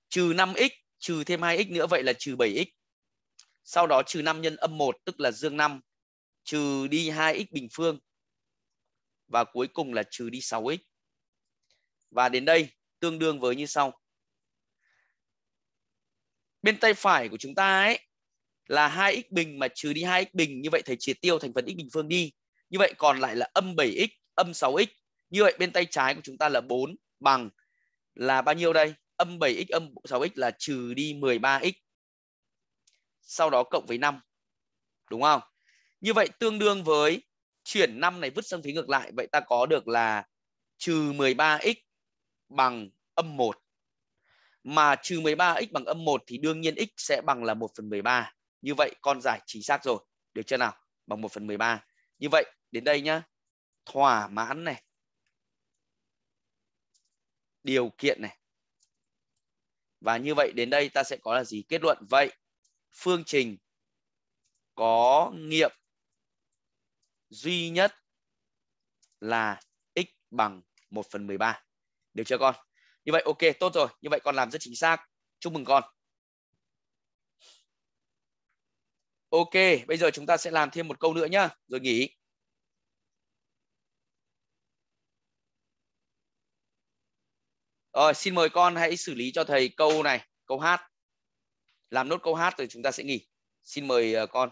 trừ 5x trừ thêm 2x nữa vậy là trừ 7x sau đó trừ 5 nhân âm 1 tức là dương 5 trừ đi 2x bình phương và cuối cùng là trừ đi 6x. Và đến đây tương đương với như sau. Bên tay phải của chúng ta ấy là 2x bình mà trừ đi 2x bình như vậy thầy triệt tiêu thành phần x bình phương đi. Như vậy còn lại là âm 7x, âm 6x. Như vậy bên tay trái của chúng ta là 4 bằng là bao nhiêu đây? Âm 7x âm 6x là trừ đi 13x. Sau đó cộng với 5. Đúng không? Như vậy tương đương với chuyển 5 này vứt sang phía ngược lại. Vậy ta có được là trừ 13x bằng âm 1. Mà trừ 13x bằng âm 1 thì đương nhiên x sẽ bằng là 1 phần 13. Như vậy con giải chính xác rồi. Được chưa nào? Bằng 1 phần 13. Như vậy đến đây nhá. Thỏa mãn này. Điều kiện này. Và như vậy đến đây ta sẽ có là gì? Kết luận vậy phương trình có nghiệm duy nhất là x bằng 1 phần 13. Được chưa con? Như vậy ok, tốt rồi. Như vậy con làm rất chính xác. Chúc mừng con. Ok, bây giờ chúng ta sẽ làm thêm một câu nữa nhá, rồi nghỉ. Rồi, xin mời con hãy xử lý cho thầy câu này, câu hát. Làm nốt câu hát rồi chúng ta sẽ nghỉ. Xin mời ờ, con.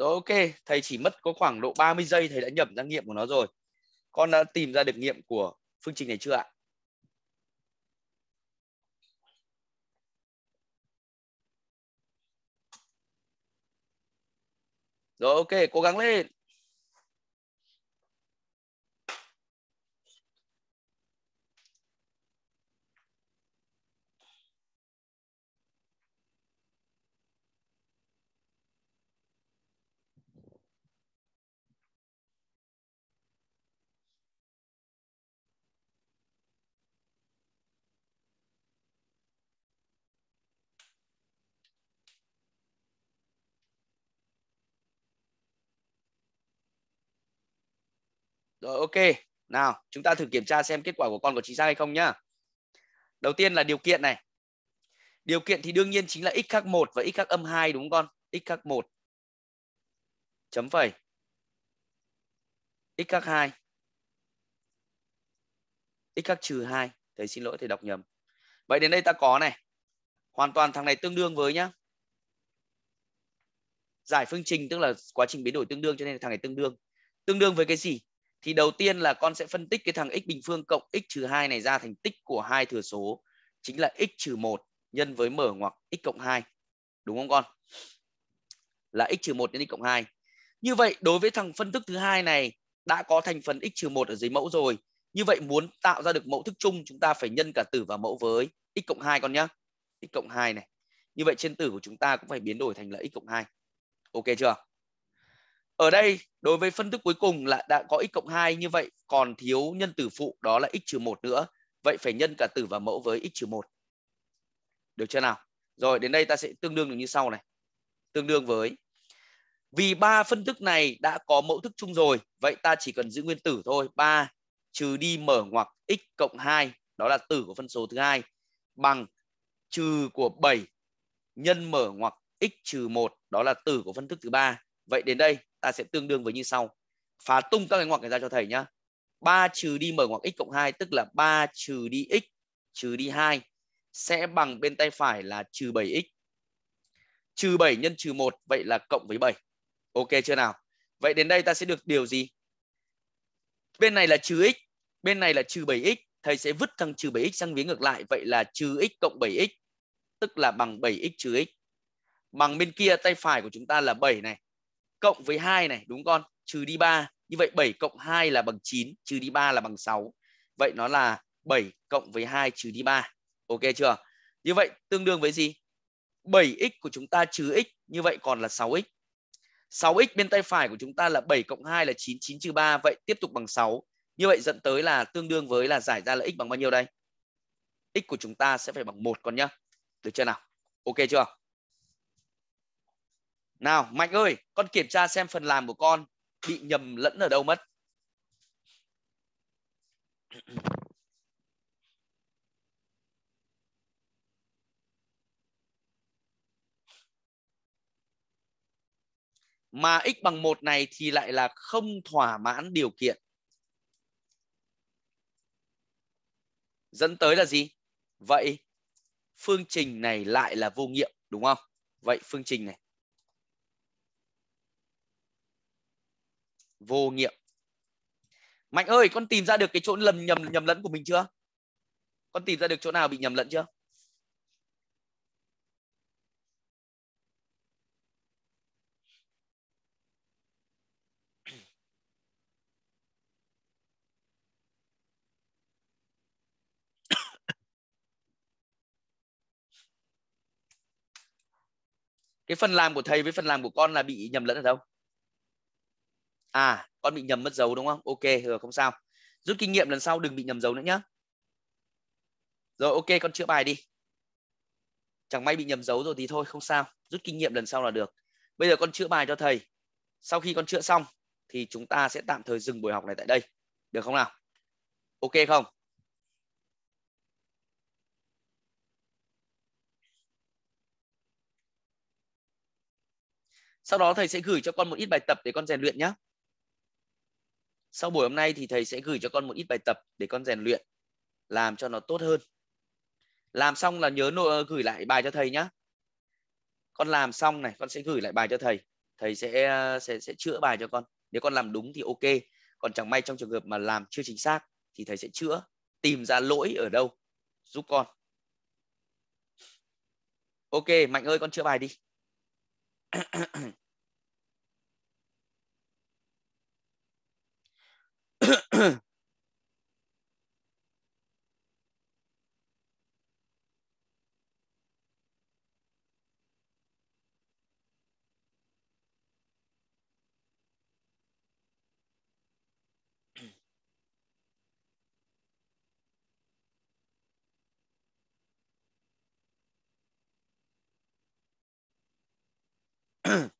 Rồi ok, thầy chỉ mất có khoảng độ 30 giây thầy đã nhập ra nghiệm của nó rồi. Con đã tìm ra được nghiệm của phương trình này chưa ạ? Rồi ok, cố gắng lên. Rồi ok. Nào, chúng ta thử kiểm tra xem kết quả của con có chính xác hay không nhá. Đầu tiên là điều kiện này. Điều kiện thì đương nhiên chính là x khác 1 và x khác âm 2 đúng không con? x khác 1 chấm phẩy x khác 2 x khác trừ 2 thầy xin lỗi thầy đọc nhầm vậy đến đây ta có này hoàn toàn thằng này tương đương với nhá giải phương trình tức là quá trình biến đổi tương đương cho nên thằng này tương đương tương đương với cái gì thì đầu tiên là con sẽ phân tích cái thằng x bình phương cộng x trừ 2 này ra thành tích của hai thừa số chính là x trừ 1 nhân với m ngoặc x cộng 2. Đúng không con? Là x trừ 1 nhân x cộng 2. Như vậy đối với thằng phân thức thứ hai này đã có thành phần x trừ 1 ở dưới mẫu rồi. Như vậy muốn tạo ra được mẫu thức chung chúng ta phải nhân cả tử và mẫu với x cộng 2 con nhá. x cộng 2 này. Như vậy trên tử của chúng ta cũng phải biến đổi thành là x cộng 2. Ok chưa? ở đây đối với phân thức cuối cùng là đã có x cộng 2 như vậy còn thiếu nhân tử phụ đó là x trừ 1 nữa. Vậy phải nhân cả tử và mẫu với x trừ 1. Được chưa nào? Rồi đến đây ta sẽ tương đương được như sau này. Tương đương với vì ba phân thức này đã có mẫu thức chung rồi, vậy ta chỉ cần giữ nguyên tử thôi. 3 trừ đi mở ngoặc x cộng 2, đó là tử của phân số thứ hai bằng trừ của 7 nhân mở ngoặc x trừ 1, đó là tử của phân thức thứ ba. Vậy đến đây ta sẽ tương đương với như sau phá tung các cái ngoặc này ra cho thầy nhá 3 trừ đi mở ngoặc x cộng 2 tức là 3 trừ đi x trừ đi 2 sẽ bằng bên tay phải là trừ 7x trừ 7 nhân trừ 1 vậy là cộng với 7 ok chưa nào vậy đến đây ta sẽ được điều gì bên này là trừ x bên này là trừ 7x thầy sẽ vứt thằng trừ 7x sang vế ngược lại vậy là trừ x cộng 7x tức là bằng 7x trừ x bằng bên kia tay phải của chúng ta là 7 này cộng với 2 này đúng con trừ đi 3 như vậy 7 cộng 2 là bằng 9 trừ đi 3 là bằng 6 vậy nó là 7 cộng với 2 trừ đi 3 ok chưa như vậy tương đương với gì 7x của chúng ta trừ x như vậy còn là 6x 6x bên tay phải của chúng ta là 7 cộng 2 là 9 9 trừ 3 vậy tiếp tục bằng 6 như vậy dẫn tới là tương đương với là giải ra là x bằng bao nhiêu đây x của chúng ta sẽ phải bằng một con nhá được chưa nào ok chưa nào Mạnh ơi, con kiểm tra xem phần làm của con bị nhầm lẫn ở đâu mất. Mà x bằng 1 này thì lại là không thỏa mãn điều kiện. Dẫn tới là gì? Vậy phương trình này lại là vô nghiệm đúng không? Vậy phương trình này vô nghiệm mạnh ơi con tìm ra được cái chỗ lầm nhầm nhầm lẫn của mình chưa con tìm ra được chỗ nào bị nhầm lẫn chưa cái phần làm của thầy với phần làm của con là bị nhầm lẫn ở đâu à con bị nhầm mất dấu đúng không ok rồi ừ, không sao rút kinh nghiệm lần sau đừng bị nhầm dấu nữa nhá rồi ok con chữa bài đi chẳng may bị nhầm dấu rồi thì thôi không sao rút kinh nghiệm lần sau là được bây giờ con chữa bài cho thầy sau khi con chữa xong thì chúng ta sẽ tạm thời dừng buổi học này tại đây được không nào ok không sau đó thầy sẽ gửi cho con một ít bài tập để con rèn luyện nhé sau buổi hôm nay thì thầy sẽ gửi cho con một ít bài tập để con rèn luyện làm cho nó tốt hơn làm xong là nhớ ờ, gửi lại bài cho thầy nhá con làm xong này con sẽ gửi lại bài cho thầy thầy sẽ ờ, sẽ sẽ chữa bài cho con nếu con làm đúng thì ok còn chẳng may trong trường hợp mà làm chưa chính xác thì thầy sẽ chữa tìm ra lỗi ở đâu giúp con ok mạnh ơi con chữa bài đi Mm-hmm.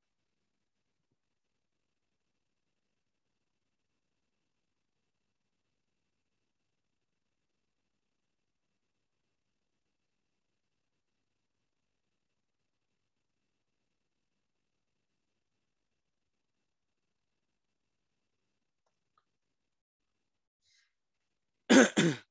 Mm-hmm.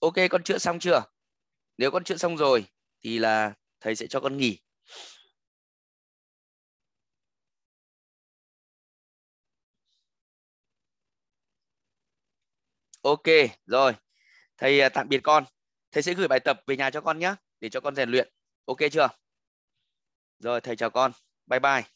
ok con chữa xong chưa nếu con chữa xong rồi thì là thầy sẽ cho con nghỉ ok rồi thầy à, tạm biệt con thầy sẽ gửi bài tập về nhà cho con nhé để cho con rèn luyện ok chưa rồi thầy chào con bye bye